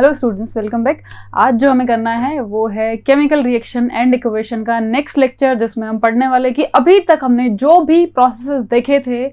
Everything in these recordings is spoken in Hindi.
हेलो स्टूडेंट्स वेलकम बैक आज जो हमें करना है वो है केमिकल रिएक्शन एंड इक्वेशन का नेक्स्ट लेक्चर जिसमें हम पढ़ने वाले कि अभी तक हमने जो भी प्रोसेसेस देखे थे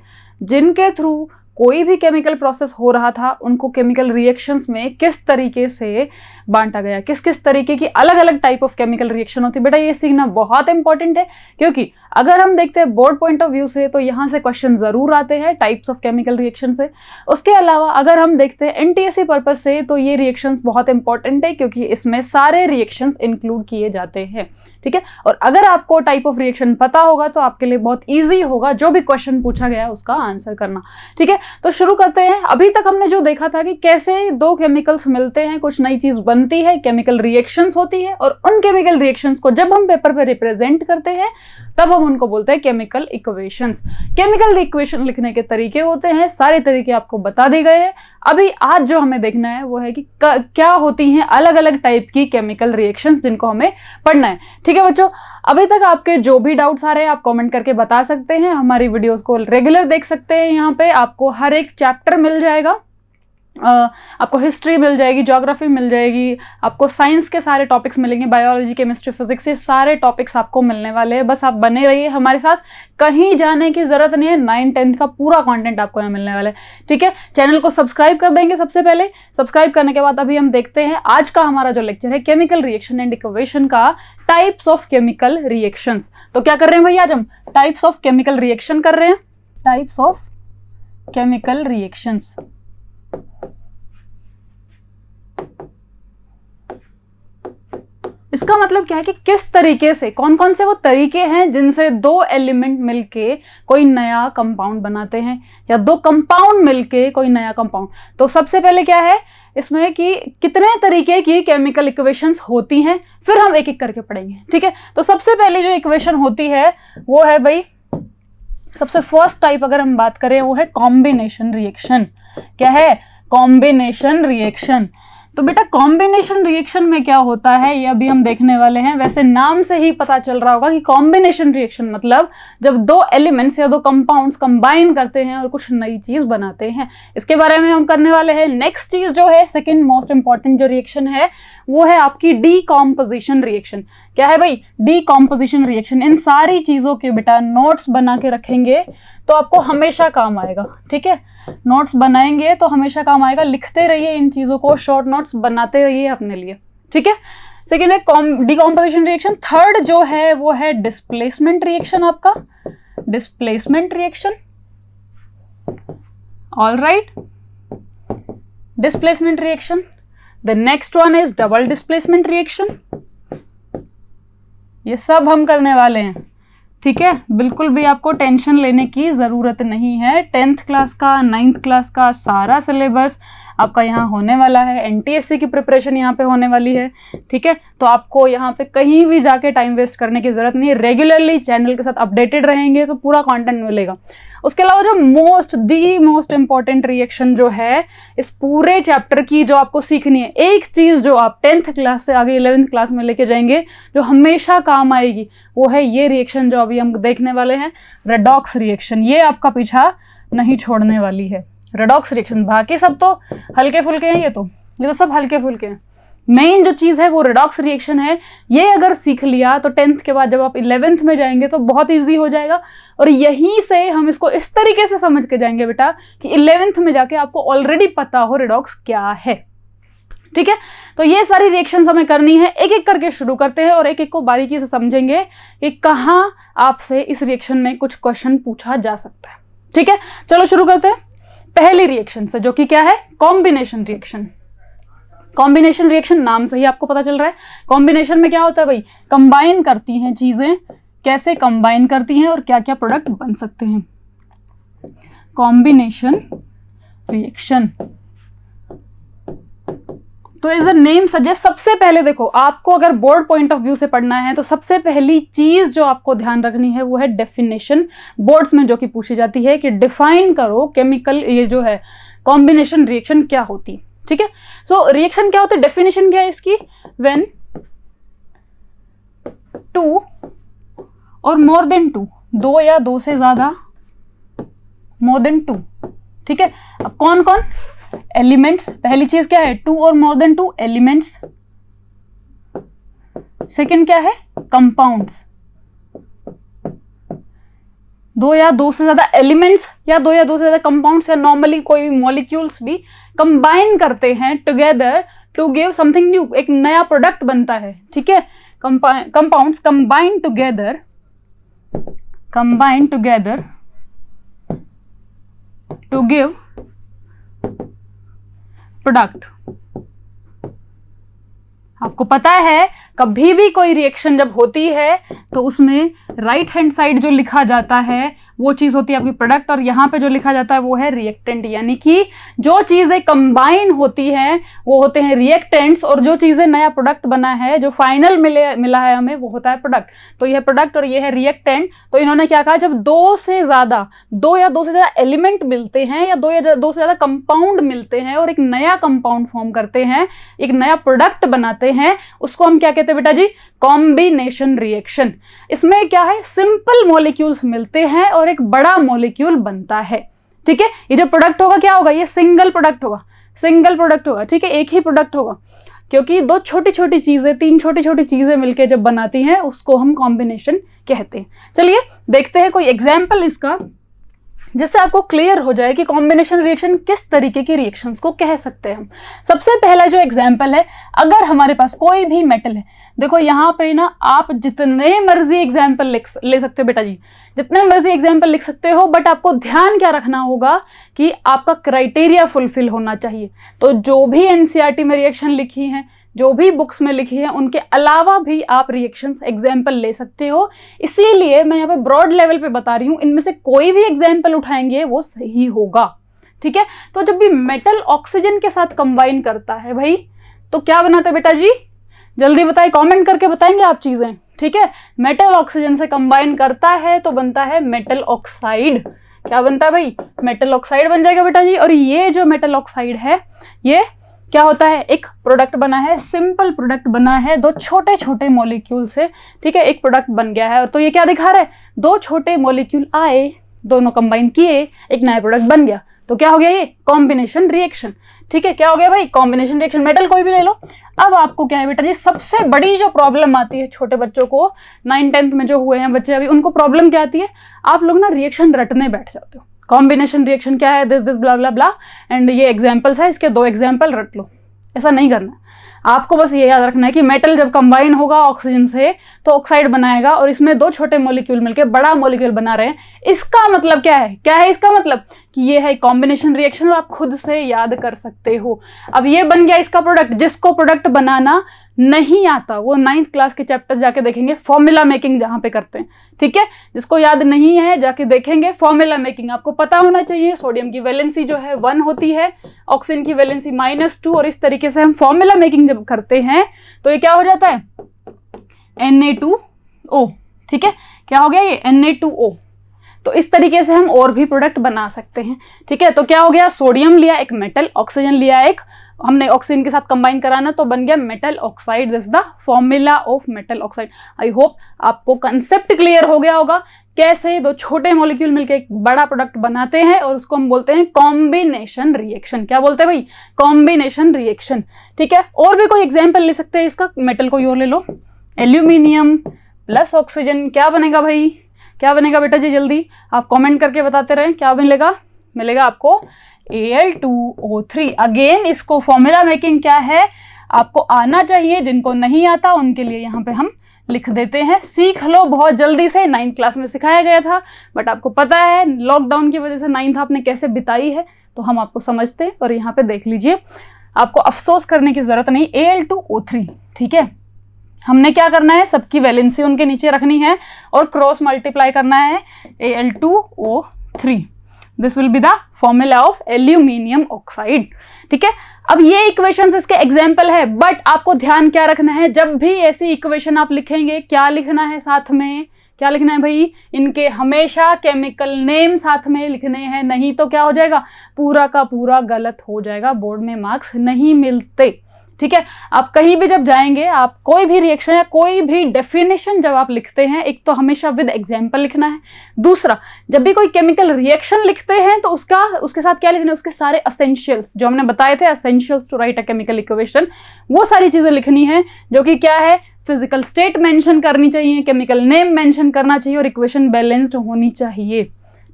जिनके थ्रू कोई भी केमिकल प्रोसेस हो रहा था उनको केमिकल रिएक्शंस में किस तरीके से बांटा गया किस किस तरीके की अलग अलग टाइप ऑफ केमिकल रिएक्शन होती बेटा ये सीखना बहुत इंपॉर्टेंट है क्योंकि अगर हम देखते हैं बोर्ड पॉइंट ऑफ व्यू से तो यहाँ से क्वेश्चन ज़रूर आते हैं टाइप्स ऑफ केमिकल रिएक्शन से उसके अलावा अगर हम देखते हैं एन पर्पज़ से तो ये रिएक्शंस बहुत इंपॉर्टेंट है क्योंकि इसमें सारे रिएक्शंस इंक्लूड किए जाते हैं ठीक है और अगर आपको टाइप ऑफ रिएक्शन पता होगा तो आपके लिए बहुत ईजी होगा जो भी क्वेश्चन पूछा गया उसका आंसर करना ठीक है तो शुरू करते हैं अभी तक हमने जो देखा था कि कैसे दो केमिकल्स मिलते हैं कुछ नई चीज़ बनती है केमिकल रिएक्शंस होती है और उन केमिकल रिएक्शंस को जब हम पेपर पर रिप्रेजेंट करते हैं तब हम उनको बोलते हैं केमिकल इक्वेशंस केमिकल इक्वेशन लिखने के तरीके होते हैं सारे तरीके आपको बता दिए गए हैं अभी आज जो हमें देखना है वो है कि क्या होती हैं अलग अलग टाइप की केमिकल रिएक्शंस जिनको हमें पढ़ना है ठीक है बच्चों अभी तक आपके जो भी डाउट्स आ रहे हैं आप कमेंट करके बता सकते हैं हमारी वीडियोस को रेगुलर देख सकते हैं यहाँ पे आपको हर एक चैप्टर मिल जाएगा आपको हिस्ट्री मिल जाएगी ज्योग्राफी मिल जाएगी आपको साइंस के सारे टॉपिक्स मिलेंगे बायोलॉजी केमिस्ट्री फिजिक्स ये सारे टॉपिक्स आपको मिलने वाले हैं बस आप बने रहिए हमारे साथ कहीं जाने की ज़रूरत नहीं है नाइन टेंथ का पूरा कंटेंट आपको यहाँ मिलने वाला है ठीक है चैनल को सब्सक्राइब कर देंगे सबसे पहले सब्सक्राइब करने के बाद अभी हम देखते हैं आज का हमारा जो लेक्चर है केमिकल रिएक्शन एंड इक्वेशन का टाइप्स ऑफ केमिकल रिएक्शंस तो क्या कर रहे हैं भैया आज हम टाइप्स ऑफ केमिकल रिएक्शन कर रहे हैं टाइप्स ऑफ केमिकल रिएक्शंस इसका मतलब क्या है कि किस तरीके से कौन कौन से वो तरीके हैं जिनसे दो एलिमेंट मिलके कोई नया कंपाउंड बनाते हैं या दो कंपाउंड मिलके कोई नया कंपाउंड तो सबसे पहले क्या है इसमें कि कितने तरीके की केमिकल इक्वेशंस होती हैं फिर हम एक एक करके पढ़ेंगे ठीक है तो सबसे पहले जो इक्वेशन होती है वो है भाई सबसे फर्स्ट टाइप अगर हम बात करें वो है कॉम्बिनेशन रिएक्शन क्या है कॉम्बिनेशन रिएक्शन तो बेटा कॉम्बिनेशन रिएक्शन में क्या होता है ये अभी हम देखने वाले हैं वैसे नाम से ही पता चल रहा होगा कि कॉम्बिनेशन रिएक्शन मतलब जब दो एलिमेंट्स या दो कंपाउंड्स कंबाइन करते हैं और कुछ नई चीज़ बनाते हैं इसके बारे में हम करने वाले हैं नेक्स्ट चीज़ जो है सेकेंड मोस्ट इंपॉर्टेंट जो रिएक्शन है वो है आपकी डी रिएक्शन क्या है भाई डी रिएक्शन इन सारी चीज़ों के बेटा नोट्स बना के रखेंगे तो आपको हमेशा काम आएगा ठीक है नोट्स बनाएंगे तो हमेशा काम आएगा लिखते रहिए इन चीज़ों को शॉर्ट नोट्स बनाते रहिए अपने लिए ठीक है सेकेंड है डिकॉम्पोजिशन रिएक्शन थर्ड जो है वो है डिस्प्लेसमेंट रिएक्शन आपका displacement reaction all right displacement reaction the next one is double displacement reaction ये सब हम करने वाले हैं ठीक है बिल्कुल भी आपको टेंशन लेने की ज़रूरत नहीं है टेंथ क्लास का नाइन्थ क्लास का सारा सिलेबस आपका यहाँ होने वाला है एन की प्रिपरेशन यहाँ पे होने वाली है ठीक है तो आपको यहाँ पे कहीं भी जाके टाइम वेस्ट करने की ज़रूरत नहीं है रेगुलरली चैनल के साथ अपडेटेड रहेंगे तो पूरा कॉन्टेंट मिलेगा उसके अलावा जो most the most important reaction जो है इस पूरे चैप्टर की जो आपको सीखनी है एक चीज़ जो आप टेंथ क्लास से आगे इलेवेंथ क्लास में लेके जाएंगे जो हमेशा काम आएगी वो है ये रिएक्शन जो अभी हम देखने वाले हैं रेडॉक्स रिएक्शन ये आपका पीछा नहीं छोड़ने वाली है रेडॉक्स रिएक्शन बाकी सब तो हल्के फुल्के हैं ये तो ये तो सब हल्के फुल्के हैं मेन जो चीज़ है वो रेडॉक्स रिएक्शन है ये अगर सीख लिया तो टेंथ के बाद जब आप इलेवेंथ में जाएंगे तो बहुत इजी हो जाएगा और यहीं से हम इसको इस तरीके से समझ के जाएंगे बेटा कि इलेवेंथ में जाके आपको ऑलरेडी पता हो रेडॉक्स क्या है ठीक है तो ये सारी रिएक्शन हमें करनी है एक एक करके शुरू करते हैं और एक एक को बारीकी से समझेंगे कि कहाँ आपसे इस रिएक्शन में कुछ क्वेश्चन पूछा जा सकता है ठीक है चलो शुरू करते हैं पहले रिएक्शन से जो कि क्या है कॉम्बिनेशन रिएक्शन कॉम्बिनेशन रिएक्शन नाम से ही आपको पता चल रहा है कॉम्बिनेशन में क्या होता है भाई कंबाइन करती हैं चीज़ें कैसे कंबाइन करती हैं और क्या क्या प्रोडक्ट बन सकते हैं कॉम्बिनेशन रिएक्शन तो एज अ नेम सजेस्ट सबसे पहले देखो आपको अगर बोर्ड पॉइंट ऑफ व्यू से पढ़ना है तो सबसे पहली चीज़ जो आपको ध्यान रखनी है वो है डेफिनेशन बोर्ड्स में जो कि पूछी जाती है कि डिफाइन करो केमिकल ये जो है कॉम्बिनेशन रिएक्शन क्या होती ठीक है सो रिएक्शन क्या होती है डेफिनेशन क्या है इसकी वेन टू और मोर देन टू दो या दो से ज़्यादा मोर देन टू ठीक है अब कौन कौन एलिमेंट्स पहली चीज क्या है टू और more than two elements second क्या है कंपाउंड्स दो या दो से ज्यादा एलिमेंट्स या दो या दो से ज्यादा कंपाउंड्स या नॉर्मली कोई भी मॉलिक्यूल्स भी कंबाइन करते हैं together to give something new एक नया प्रोडक्ट बनता है ठीक है compounds combine together combine together to give product आपको पता है कभी भी कोई रिएक्शन जब होती है तो उसमें राइट हैंड साइड जो लिखा जाता है वो चीज़ होती है आपकी प्रोडक्ट और यहाँ पे जो लिखा जाता है वो है रिएक्टेंट यानी कि जो चीज़ें कंबाइन होती हैं वो होते हैं रिएक्टेंट्स और जो चीज़ें नया प्रोडक्ट बना है जो फाइनल मिले मिला है हमें वो होता है प्रोडक्ट तो यह प्रोडक्ट और ये है रिएक्टेंट तो इन्होंने क्या कहा जब दो से ज़्यादा दो या दो से ज़्यादा एलिमेंट मिलते हैं या दो या दो से ज़्यादा कंपाउंड मिलते हैं और एक नया कंपाउंड फॉर्म करते हैं एक नया प्रोडक्ट बनाते हैं उसको हम क्या कहते हैं बेटा जी कॉम्बिनेशन रिएक्शन इसमें क्या है सिंपल मॉलिक्यूल्स मिलते हैं और और एक बड़ा मोलिक्यूल बनता है ठीक है ये जो प्रोडक्ट होगा क्या होगा ये सिंगल प्रोडक्ट होगा सिंगल प्रोडक्ट होगा ठीक है एक ही प्रोडक्ट होगा क्योंकि दो छोटी छोटी चीज़ें तीन छोटी छोटी चीज़ें मिलके जब बनाती हैं उसको हम कॉम्बिनेशन कहते हैं चलिए देखते हैं कोई एग्जाम्पल इसका जिससे आपको क्लियर हो जाए कि कॉम्बिनेशन रिएक्शन किस तरीके की रिएक्शंस को कह सकते हैं हम सबसे पहला जो एग्जाम्पल है अगर हमारे पास कोई भी मेटल है देखो यहाँ पे ना आप जितने मर्जी एग्जाम्पल लिख ले सकते हो बेटा जी जितने मर्जी एग्जाम्पल लिख सकते हो बट आपको ध्यान क्या रखना होगा कि आपका क्राइटेरिया फुलफिल होना चाहिए तो जो भी एनसीईआरटी e में रिएक्शन लिखी हैं जो भी बुक्स में लिखी है उनके अलावा भी आप रिएक्शंस एग्जाम्पल ले सकते हो इसीलिए मैं यहाँ पे ब्रॉड लेवल पे बता रही हूँ इनमें से कोई भी एग्जाम्पल उठाएंगे वो सही होगा ठीक है तो जब भी मेटल ऑक्सीजन के साथ कंबाइन करता है भाई तो क्या बनाता है बेटा जी जल्दी बताए कमेंट करके बताएंगे आप चीज़ें ठीक है मेटल ऑक्सीजन से कंबाइन करता है तो बनता है मेटल ऑक्साइड क्या बनता है भाई मेटल ऑक्साइड बन जाएगा बेटा जी और ये जो मेटल ऑक्साइड है ये क्या होता है एक प्रोडक्ट बना है सिंपल प्रोडक्ट बना है दो छोटे छोटे मॉलिक्यूल से ठीक है एक प्रोडक्ट बन गया है और तो ये क्या दिखा रहा है दो छोटे मॉलिक्यूल आए दोनों कंबाइन किए एक नया प्रोडक्ट बन गया तो क्या हो गया ये कॉम्बिनेशन रिएक्शन ठीक है क्या हो गया भाई कॉम्बिनेशन रिएक्शन मेटल कोई भी ले लो अब आपको क्या है बेटा जी सबसे बड़ी जो प्रॉब्लम आती है छोटे बच्चों को नाइन टेंथ में जो हुए हैं बच्चे अभी उनको प्रॉब्लम क्या आती है आप लोग ना रिएक्शन रटने बैठ जाते हो कॉम्बिनेशन रिएक्शन क्या है this this blah blah blah and ये एग्जाम्पल्स है इसके दो एग्जाम्पल रट लो ऐसा नहीं करना आपको बस ये याद रखना है कि मेटल जब कंबाइन होगा ऑक्सीजन से तो ऑक्साइड बनाएगा और इसमें दो छोटे मॉलिक्यूल मिलके बड़ा मॉलिक्यूल बना रहे हैं इसका मतलब क्या है क्या है इसका मतलब कि ये है कॉम्बिनेशन रिएक्शन और आप खुद से याद कर सकते हो अब ये बन गया इसका प्रोडक्ट जिसको प्रोडक्ट बनाना नहीं आता वो नाइन्थ क्लास के चैप्टर जाके देखेंगे फॉर्मूला मेकिंग जहाँ पे करते हैं ठीक है जिसको याद नहीं है जाके देखेंगे फॉर्मूला मेकिंग आपको पता होना चाहिए सोडियम की वैलेंसी जो है वन होती है ऑक्सीजन की वैलेंसी माइनस टू और इस तरीके से हम फॉर्मूला मेकिंग जब करते हैं तो ये क्या हो जाता है एन ए टू ओ ठीक है क्या हो गया ये एन ए टू ओ तो इस तरीके से हम और भी प्रोडक्ट बना सकते हैं ठीक है तो क्या हो गया सोडियम लिया एक मेटल ऑक्सीजन लिया एक हमने ऑक्सीजन के साथ कंबाइन कराना तो बन गया metal oxide this the formula of metal oxide I hope आपको कंसेप्ट क्लियर हो गया होगा कैसे दो छोटे मॉलिक्यूल मिलकर एक बड़ा प्रोडक्ट बनाते हैं और उसको हम बोलते हैं कॉम्बिनेशन रिएक्शन क्या बोलते हैं भाई कॉम्बिनेशन रिएक्शन ठीक है और भी कोई एग्जाम्पल ले सकते हैं इसका मेटल को यूर ले लो एल्यूमिनियम प्लस ऑक्सीजन क्या बनेगा भाई क्या बनेगा बेटा जी जल्दी आप कमेंट करके बताते रहें क्या मिलेगा मिलेगा आपको Al2O3 अगेन इसको फॉर्मूला मेकिंग क्या है आपको आना चाहिए जिनको नहीं आता उनके लिए यहाँ पे हम लिख देते हैं सीख लो बहुत जल्दी से नाइन्थ क्लास में सिखाया गया था बट आपको पता है लॉकडाउन की वजह से नाइन्थ आपने कैसे बिताई है तो हम आपको समझते हैं और यहाँ पे देख लीजिए आपको अफसोस करने की ज़रूरत नहीं A L two O three ठीक है हमने क्या करना है सबकी वैलेंसी उनके नीचे रखनी है और क्रॉस मल्टीप्लाई करना है A L two O three this will be the formula of aluminium oxide ठीक है अब ये इक्वेशंस इसके एग्जाम्पल है बट आपको ध्यान क्या रखना है जब भी ऐसी इक्वेशन आप लिखेंगे क्या लिखना है साथ में क्या लिखना है भाई इनके हमेशा केमिकल नेम साथ में लिखने हैं नहीं तो क्या हो जाएगा पूरा का पूरा गलत हो जाएगा बोर्ड में मार्क्स नहीं मिलते ठीक है आप कहीं भी जब जाएंगे आप कोई भी रिएक्शन या कोई भी डेफिनेशन जब आप लिखते हैं एक तो हमेशा विद एग्जाम्पल लिखना है दूसरा जब भी कोई केमिकल रिएक्शन लिखते हैं तो उसका उसके साथ क्या लिखना है उसके सारे असेंशियल्स जो हमने बताए थे essentials to write a chemical equation वो सारी चीज़ें लिखनी है जो कि क्या है फिजिकल स्टेट मेंशन करनी चाहिए केमिकल नेम मेंशन करना चाहिए और इक्वेशन बैलेंस्ड होनी चाहिए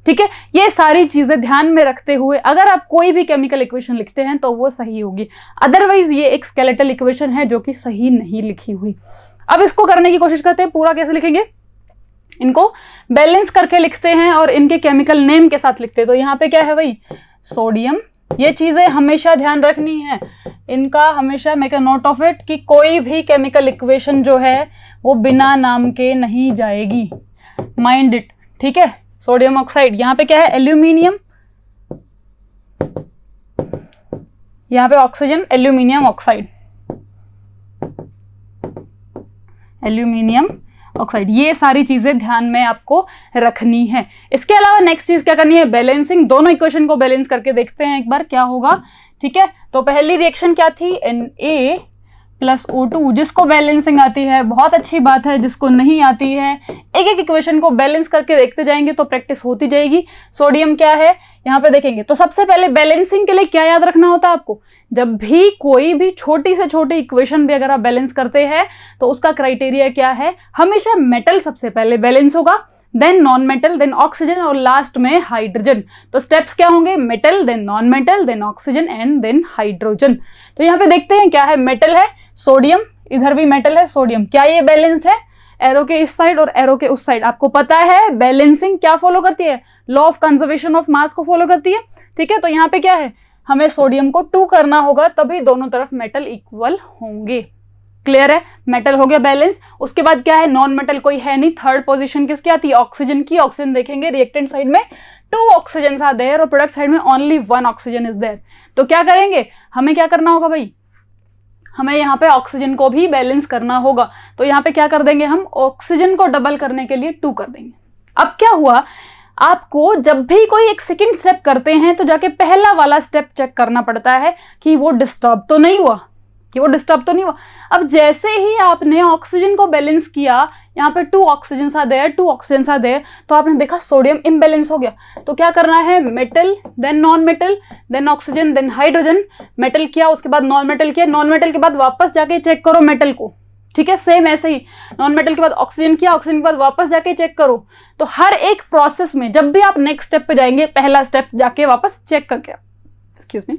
ठीक है ये सारी चीज़ें ध्यान में रखते हुए अगर आप कोई भी केमिकल इक्वेशन लिखते हैं तो वो सही होगी अदरवाइज ये एक स्केलेटल इक्वेशन है जो कि सही नहीं लिखी हुई अब इसको करने की कोशिश करते हैं पूरा कैसे लिखेंगे इनको बैलेंस करके लिखते हैं और इनके केमिकल नेम के साथ लिखते हैं तो यहाँ पे क्या है भाई सोडियम ये चीज़ें हमेशा ध्यान रखनी है इनका हमेशा make a note of it कि कोई भी केमिकल इक्वेशन जो है वो बिना नाम के नहीं जाएगी माइंड इट ठीक है सोडियम ऑक्साइड यहाँ पे क्या है एल्यूमिनियम यहां पे oxygen aluminium oxide aluminium oxide ये सारी चीज़ें ध्यान में आपको रखनी है इसके अलावा नेक्स्ट चीज़ क्या करनी है बैलेंसिंग दोनों इक्वेशन को बैलेंस करके देखते हैं एक बार क्या होगा ठीक है तो पहली रिएक्शन क्या थी N A plus O two जिसको बैलेंसिंग आती है बहुत अच्छी बात है जिसको नहीं आती है एक एक इक्वेशन को बैलेंस करके देखते जाएंगे तो प्रैक्टिस होती जाएगी सोडियम क्या है यहाँ पे देखेंगे तो सबसे पहले बैलेंसिंग के लिए क्या याद रखना होता है आपको जब भी कोई भी छोटी से छोटी इक्वेशन भी अगर आप बैलेंस करते हैं तो उसका क्राइटेरिया क्या है हमेशा मेटल सबसे पहले बैलेंस होगा then non metal then oxygen और लास्ट में हाइड्रोजन तो स्टेप्स क्या होंगे metal then non metal then oxygen and then hydrogen तो यहाँ पे देखते हैं क्या है मेटल है सोडियम इधर भी मेटल है सोडियम क्या ये बैलेंस्ड है एरो के इस साइड और एरो के उस साइड आपको पता है बैलेंसिंग क्या फॉलो करती है law of conservation of mass को फॉलो करती है ठीक है तो यहाँ पे क्या है हमें सोडियम को टू करना होगा तभी दोनों तरफ मेटल इक्वल होंगे क्लियर है मेटल हो गया बैलेंस उसके बाद क्या है नॉन मेटल कोई है नहीं थर्ड पोजीशन किसकी आती है ऑक्सीजन की ऑक्सीजन देखेंगे रिएक्टेंट साइड में टू ऑक्सीजन आ देयर और प्रोडक्ट साइड में only one oxygen is there तो क्या करेंगे हमें क्या करना होगा भाई हमें यहाँ पे ऑक्सीजन को भी बैलेंस करना होगा तो यहाँ पे क्या कर देंगे हम ऑक्सीजन को डबल करने के लिए टू कर देंगे अब क्या हुआ आपको जब भी कोई एक सेकेंड स्टेप करते हैं तो जाके पहला वाला स्टेप चेक करना पड़ता है कि वो डिस्टर्ब तो नहीं हुआ कि वो डिस्टर्ब तो नहीं हुआ अब जैसे ही आपने ऑक्सीजन को बैलेंस किया यहाँ पे टू ऑक्सीजन सा दे टू ऑक्सीजन सा दे तो आपने देखा सोडियम इम्बेलेंस हो गया तो क्या करना है metal then non metal then oxygen then hydrogen metal किया उसके बाद नॉन मेटल किया नॉन मेटल के बाद वापस जाके चेक करो मेटल को ठीक है सेम ऐसे ही नॉन मेटल के बाद ऑक्सीजन किया ऑक्सीजन के बाद वापस जाके चेक करो तो हर एक प्रोसेस में जब भी आप नेक्स्ट स्टेप पे जाएंगे पहला स्टेप जाके वापस चेक करके एक्सक्यूज मी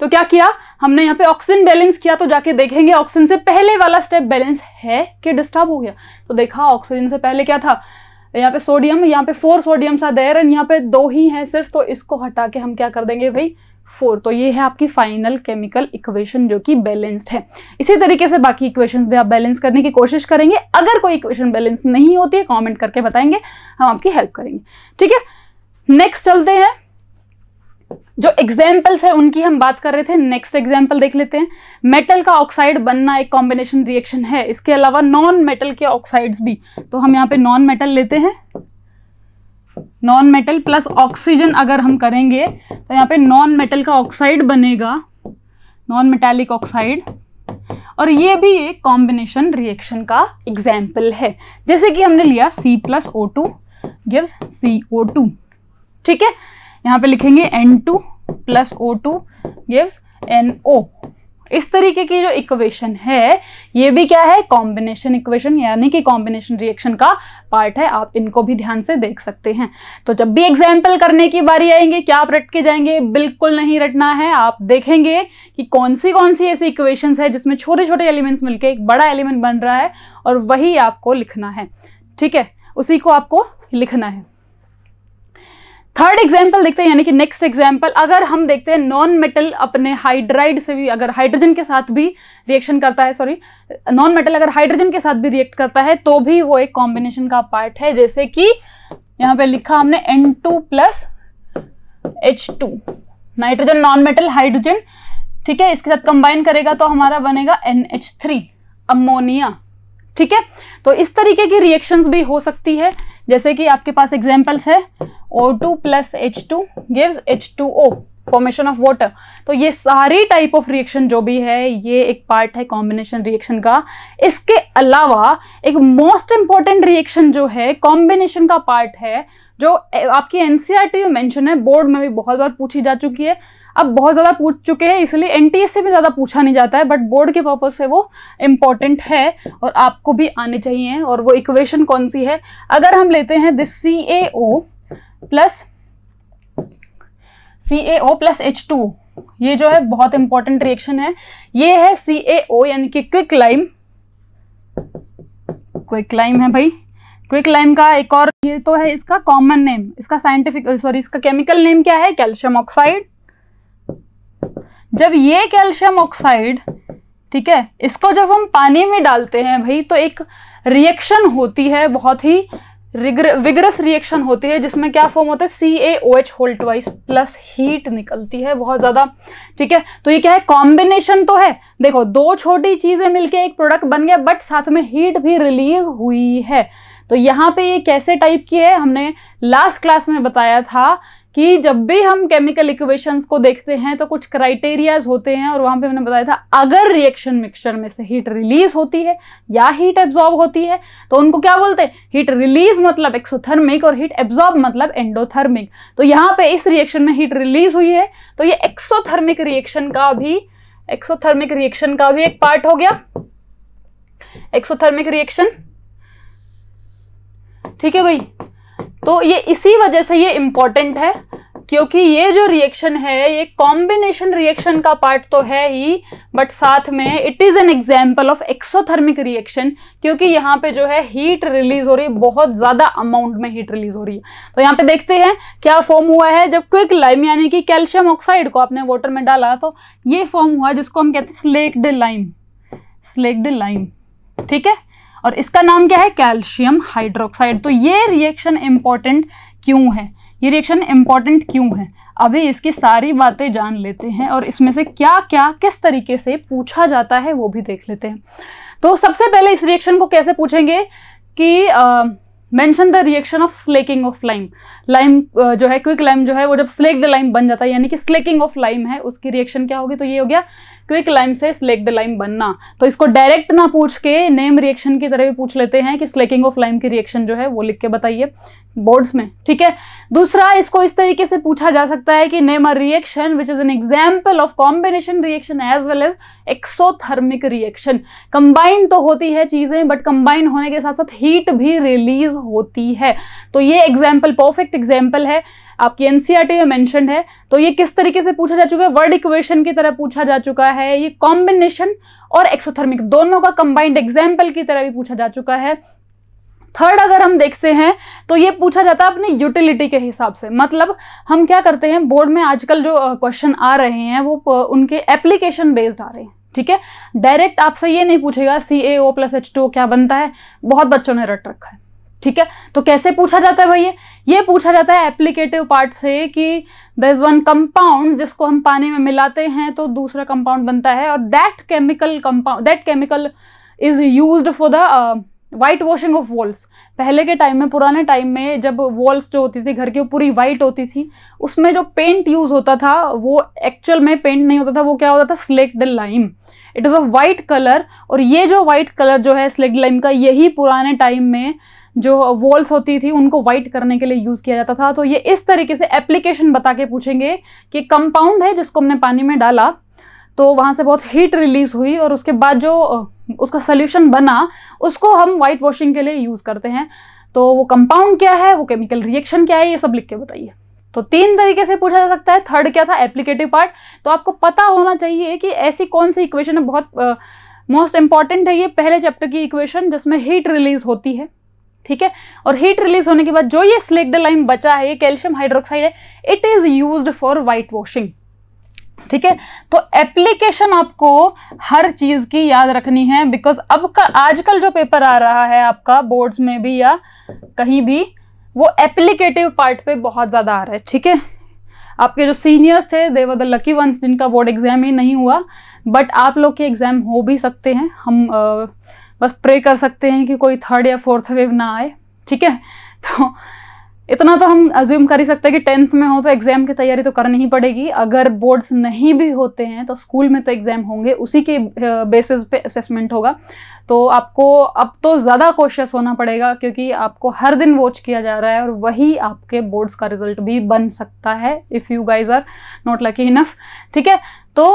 तो क्या किया हमने यहाँ पे ऑक्सीजन बैलेंस किया तो जाके देखेंगे ऑक्सीजन से पहले वाला स्टेप बैलेंस है कि डिस्टर्ब हो गया तो देखा ऑक्सीजन से पहले क्या था यहाँ पे सोडियम यहाँ पे फोर सोडियम सा देर एंड यहाँ पे दो ही हैं सिर्फ तो इसको हटा के हम क्या कर देंगे भाई फोर तो ये है आपकी फाइनल केमिकल इक्वेशन जो कि बैलेंस्ड है इसी तरीके से बाकी इक्वेशन भी आप बैलेंस करने की कोशिश करेंगे अगर कोई इक्वेशन बैलेंस नहीं होती है कमेंट करके बताएंगे हम आपकी हेल्प करेंगे ठीक है नेक्स्ट चलते हैं जो एग्जाम्पल्स है उनकी हम बात कर रहे थे नेक्स्ट एग्जाम्पल देख लेते हैं मेटल का ऑक्साइड बनना एक कॉम्बिनेशन रिएक्शन है इसके अलावा नॉन मेटल के ऑक्साइड्स भी तो हम यहाँ पे नॉन मेटल लेते हैं नॉन मेटल प्लस ऑक्सीजन अगर हम करेंगे तो यहाँ पे नॉन मेटल का ऑक्साइड बनेगा नॉन मेटेलिक ऑक्साइड और ये भी एक कॉम्बिनेशन रिएक्शन का एग्जाम्पल है जैसे कि हमने लिया C plus O two gives C O two ठीक है यहाँ पे लिखेंगे N two plus O two gives N O इस तरीके की जो इक्वेशन है ये भी क्या है कॉम्बिनेशन इक्वेशन यानी कि कॉम्बिनेशन रिएक्शन का पार्ट है आप इनको भी ध्यान से देख सकते हैं तो जब भी एग्जाम्पल करने की बारी आएंगे क्या आप रट के जाएंगे बिल्कुल नहीं रटना है आप देखेंगे कि कौन सी कौन सी ऐसी इक्वेशंस है जिसमें छोटे छोटे एलिमेंट्स मिलकर एक बड़ा एलिमेंट बन रहा है और वही आपको लिखना है ठीक है उसी को आपको लिखना है थर्ड एग्जाम्पल देखते हैं यानी कि नेक्स्ट एग्जाम्पल अगर हम देखते हैं नॉन मेटल अपने हाइड्राइड से भी अगर हाइड्रोजन के साथ भी रिएक्शन करता है सॉरी नॉन मेटल अगर हाइड्रोजन के साथ भी रिएक्ट करता है तो भी वो एक कॉम्बिनेशन का पार्ट है जैसे कि यहाँ पे लिखा हमने N two plus H two nitrogen non metal hydrogen ठीक है इसके साथ कंबाइन करेगा तो हमारा बनेगा एन एच थ्री अमोनिया ठीक है तो इस तरीके की रिएक्शंस भी हो सकती है जैसे कि आपके पास एग्जाम्पल्स है O two plus H two gives H two O formation of water तो ये सारी टाइप ऑफ रिएक्शन जो भी है ये एक पार्ट है कॉम्बिनेशन रिएक्शन का इसके अलावा एक मोस्ट इंपॉर्टेंट रिएक्शन जो है कॉम्बिनेशन का पार्ट है जो आपकी एनसीआरटी e में मेंशन है बोर्ड में भी बहुत बार पूछी जा चुकी है अब बहुत ज़्यादा पूछ चुके हैं इसलिए एन से भी ज़्यादा पूछा नहीं जाता है बट बोर्ड के पर्पज़ से वो इम्पॉर्टेंट है और आपको भी आने चाहिए और वो इक्वेशन कौन सी है अगर हम लेते हैं this C A O plus C A O plus H two ये जो है बहुत इंपॉर्टेंट रिएक्शन है ये है सी ए ओ यानी कि क्विक लाइम क्विक लाइम है भाई क्विक लाइम का एक और ये तो है इसका कॉमन नेम इसका साइंटिफिक सॉरी इसका केमिकल नेम क्या है कैल्शियम ऑक्साइड जब ये कैल्शियम ऑक्साइड ठीक है इसको जब हम पानी में डालते हैं भाई तो एक रिएक्शन होती है बहुत ही विग्रस रिएक्शन होती है जिसमें क्या फॉर्म होता है C A O H whole twice plus heat निकलती है बहुत ज़्यादा ठीक है तो ये क्या है कॉम्बिनेशन तो है देखो दो छोटी चीज़ें मिलके एक प्रोडक्ट बन गया बट साथ में हीट भी रिलीज हुई है तो यहाँ पे ये कैसे टाइप की है हमने लास्ट क्लास में बताया था कि जब भी हम केमिकल इक्वेशंस को देखते हैं तो कुछ क्राइटेरियाज होते हैं और वहां पे हमने बताया था अगर रिएक्शन मिक्सचर में से हीट रिलीज होती है या हीट एब्जॉर्ब होती है तो उनको क्या बोलते हैं हीट रिलीज मतलब एक्सोथर्मिक और हीट एब्जॉर्ब मतलब एंडोथर्मिक तो यहाँ पे इस रिएक्शन में हीट रिलीज हुई है तो ये एक्सोथर्मिक रिएक्शन का भी एक्सोथर्मिक रिएक्शन का भी एक पार्ट हो गया एक्सोथर्मिक रिएक्शन ठीक है भाई तो ये इसी वजह से ये इम्पॉर्टेंट है क्योंकि ये जो रिएक्शन है ये कॉम्बिनेशन रिएक्शन का पार्ट तो है ही बट साथ में it is an example of exothermic reaction क्योंकि यहाँ पे जो है हीट रिलीज हो रही है बहुत ज़्यादा अमाउंट में हीट रिलीज हो रही है तो यहाँ पे देखते हैं क्या फॉर्म हुआ है जब क्विक लाइम यानी कि कैल्शियम ऑक्साइड को आपने वाटर में डाला तो ये फॉर्म हुआ जिसको हम कहते हैं स्लेक्ड लाइम स्लेक्ड लाइम ठीक है और इसका नाम क्या है कैल्शियम हाइड्रोक्साइड तो ये रिएक्शन इम्पॉर्टेंट क्यों है ये रिएक्शन इम्पॉर्टेंट क्यों है अभी इसकी सारी बातें जान लेते हैं और इसमें से क्या क्या किस तरीके से पूछा जाता है वो भी देख लेते हैं तो सबसे पहले इस रिएक्शन को कैसे पूछेंगे कि mention mention the reaction of slaking of lime lime जो है क्विक लाइम जो है वो जब स्लेक द लाइम बन जाता है यानी कि स्लेकिंग ऑफ लाइम है उसकी रिएक्शन क्या होगी तो ये हो गया क्विक लाइम से स्लेक द लाइम बनना तो इसको डायरेक्ट ना पूछ के नेम रिएक्शन की तरह भी पूछ लेते हैं कि स्लेकिंग ऑफ लाइम की रिएक्शन जो है वो लिख के बताइए बोर्ड्स में ठीक है दूसरा इसको इस तरीके से पूछा जा सकता है कि name a reaction which is an example of combination reaction as well as exothermic reaction combine तो होती है चीज़ें बट कंबाइन होने के साथ साथ हीट भी रिलीज होती है तो ये एग्जाम्पल परफेक्ट एग्जाम्पल है आपकी एनसीईआरटी e में मेंशन है तो ये किस तरीके से पूछा जा चुका है वर्ड इक्वेशन की तरह पूछा जा चुका है ये कॉम्बिनेशन और एक्सोथर्मिक दोनों का कंबाइंड एग्जाम्पल की तरह भी पूछा जा चुका है थर्ड अगर हम देखते हैं तो ये पूछा जाता है अपने यूटिलिटी के हिसाब से मतलब हम क्या करते हैं बोर्ड में आजकल जो क्वेश्चन आ रहे हैं वो उनके एप्लीकेशन बेस्ड आ रहे हैं ठीक है डायरेक्ट आपसे ये नहीं पूछेगा C A O plus H two क्या बनता है बहुत बच्चों ने रट रखा है ठीक है तो कैसे पूछा जाता है भैया ये पूछा जाता है एप्लीकेटिव पार्ट से कि द इज़ वन कंपाउंड जिसको हम पानी में मिलाते हैं तो दूसरा कंपाउंड बनता है और that chemical compound that chemical is use for the white washing of walls पहले के टाइम में पुराने टाइम में जब वॉल्स जो होती थी घर की वो पूरी वाइट होती थी उसमें जो पेंट यूज़ होता था वो एक्चुअल में पेंट नहीं होता था वो क्या होता था slaked lime it is a white colour और ये जो वाइट कलर जो है स्लेक्ड लाइम का यही पुराने टाइम में जो वॉल्स होती थी उनको वाइट करने के लिए यूज़ किया जाता था तो ये इस तरीके से एप्लीकेशन बता के पूछेंगे कि कंपाउंड है जिसको हमने पानी में डाला तो वहाँ से बहुत हीट रिलीज़ हुई और उसके बाद जो उसका सोल्यूशन बना उसको हम वाइट वॉशिंग के लिए यूज़ करते हैं तो वो कंपाउंड क्या है वो केमिकल रिएक्शन क्या है ये सब लिख के बताइए तो तीन तरीके से पूछा जा सकता है थर्ड क्या था एप्लीकेटिव पार्ट तो आपको पता होना चाहिए कि ऐसी कौन सी इक्वेशन है बहुत मोस्ट uh, इंपॉर्टेंट है ये पहले चैप्टर की इक्वेशन जिसमें हीट रिलीज होती है ठीक है और हीट रिलीज होने के बाद जो ये लाइम बचा है ये कैल्शियम हाइड्रोक्साइड है it is use for white washing ठीक है तो एप्लीकेशन आपको हर चीज की याद रखनी है बिकॉज अब का आजकल जो पेपर आ रहा है आपका बोर्ड्स में भी या कहीं भी वो एप्लीकेटिव पार्ट पे बहुत ज़्यादा आ रहा है ठीक है आपके जो सीनियर्स थे they were the lucky ones जिनका बोर्ड एग्जाम ही नहीं हुआ बट आप लोग के एग्जाम हो भी सकते हैं हम आ, बस प्रे कर सकते हैं कि कोई थर्ड या फोर्थ वेव ना आए ठीक है तो इतना तो हम अज्यूम कर ही सकते हैं कि टेंथ में हो तो एग्ज़ाम की तैयारी तो करनी ही पड़ेगी अगर बोर्ड्स नहीं भी होते हैं तो स्कूल में तो एग्ज़ाम होंगे उसी के बेसिस पे असेसमेंट होगा तो आपको अब तो ज़्यादा कोशियस होना पड़ेगा क्योंकि आपको हर दिन वॉच किया जा रहा है और वही आपके बोर्ड्स का रिजल्ट भी बन सकता है if you guys are not lucky enough ठीक है तो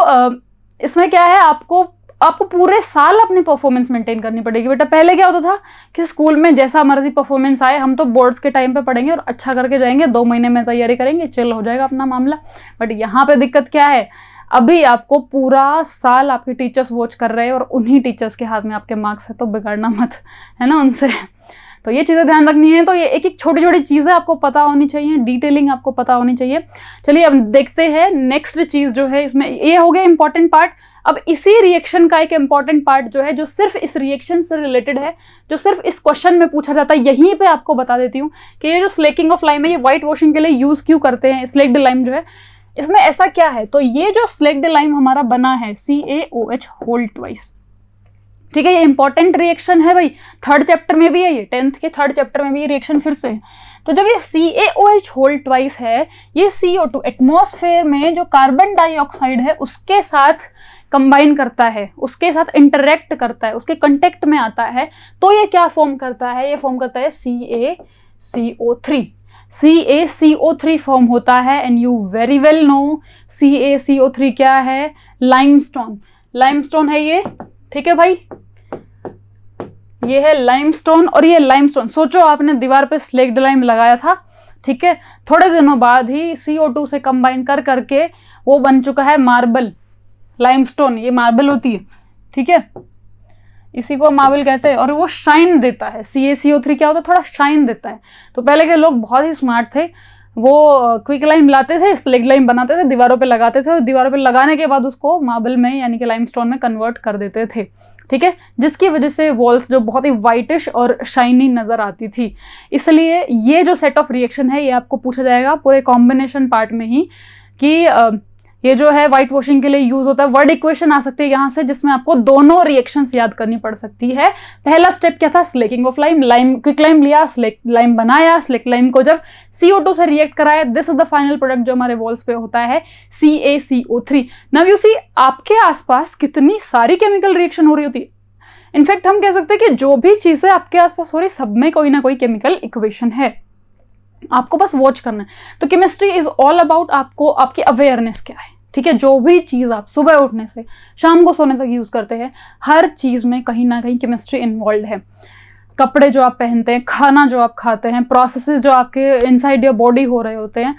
इसमें क्या है आपको आपको पूरे साल अपनी परफॉर्मेंस मेंटेन करनी पड़ेगी बेटा पहले क्या होता था कि स्कूल में जैसा मर्जी परफॉर्मेंस आए हम तो बोर्ड्स के टाइम पे पढ़ेंगे और अच्छा करके जाएंगे दो महीने में तैयारी करेंगे चिल हो जाएगा अपना मामला बट यहाँ पे दिक्कत क्या है अभी आपको पूरा साल आपके टीचर्स वॉच कर रहे हैं और उन्हीं टीचर्स के हाथ में आपके मार्क्स है तो बिगाड़ना मत है ना उनसे तो ये चीज़ें ध्यान रखनी है तो ये एक एक छोटी छोटी चीज़ें आपको पता होनी चाहिए डिटेलिंग आपको पता होनी चाहिए चलिए अब देखते हैं नेक्स्ट चीज़ जो है इसमें ये हो गया इंपॉर्टेंट पार्ट अब इसी रिएक्शन का एक इंपॉर्टेंट पार्ट जो है जो सिर्फ इस रिएक्शन से रिलेटेड है जो सिर्फ इस क्वेश्चन में पूछा जाता है यहीं पे आपको बता देती हूँ कि ये जो स्लेकिंग ऑफ लाइम है ये व्हाइट वॉशिंग के लिए यूज़ क्यों करते हैं स्लेक्ड लाइम जो है इसमें ऐसा क्या है तो ये जो स्लेक्ड लाइम हमारा बना है C A O H whole twice ठीक है ये इंपॉर्टेंट रिएक्शन है भाई थर्ड चैप्टर में भी है ये टेंथ के थर्ड चैप्टर में भी ये रिएक्शन फिर से तो जब ये C A O H whole twice है ये सी ओ टू एटमोसफेयर में जो कार्बन डाइऑक्साइड है उसके साथ कंबाइन करता है उसके साथ इंटरेक्ट करता है उसके कंटेक्ट में आता है तो ये क्या फॉर्म करता है ये फॉर्म करता है C A C O three C A C O three form होता है and you very well know C A C O three क्या है लाइमस्टोन लाइमस्टोन है ये ठीक है भाई ये है लाइमस्टोन और ये लाइमस्टोन सोचो आपने दीवार पे स्लेक्ड लाइम लगाया था ठीक है थोड़े दिनों बाद ही सी ओ टू से कंबाइन कर करके वो बन चुका है मार्बल लाइमस्टोन ये मार्बल होती है ठीक है इसी को मार्बल कहते हैं और वो शाइन देता है C A C O three क्या होता है थोड़ा शाइन देता है तो पहले के लोग बहुत ही स्मार्ट थे वो क्विक लाइम लाते थे स्लेग लाइम बनाते थे दीवारों पे लगाते थे और दीवारों पे लगाने के बाद उसको मार्बल में यानी कि लाइमस्टोन में कन्वर्ट कर देते थे ठीक है जिसकी वजह से वॉल्स जो बहुत ही वाइटिश और शाइनी नज़र आती थी इसलिए ये जो सेट ऑफ रिएक्शन है ये आपको पूछा जाएगा पूरे कॉम्बिनेशन पार्ट में ही कि ये जो है व्हाइट वॉशिंग के लिए यूज होता है वर्ड इक्वेशन आ सकती है यहाँ से जिसमें आपको दोनों रिएक्शन याद करनी पड़ सकती है पहला स्टेप क्या था slaking of lime lime quick lime लिया स्लेक लाइम बनाया स्लेक लाइम को जब CO2 से रिएक्ट कराया this is the final product जो हमारे वॉल्स पे होता है C A C O three नव यू सी आपके आसपास कितनी सारी केमिकल रिएक्शन हो रही होती है इनफैक्ट हम कह सकते हैं कि जो भी चीज़ें आपके आसपास हो रही सब में कोई ना कोई केमिकल इक्वेशन है आपको बस वॉच करना है तो केमिस्ट्री इज़ ऑल अबाउट आपको आपकी अवेयरनेस क्या है ठीक है जो भी चीज़ आप सुबह उठने से शाम को सोने तक यूज़ करते हैं हर चीज़ में कहीं ना कहीं केमिस्ट्री इन्वॉल्व है कपड़े जो आप पहनते हैं खाना जो आप खाते हैं प्रोसेसेस जो आपके इनसाइड योर बॉडी हो रहे होते हैं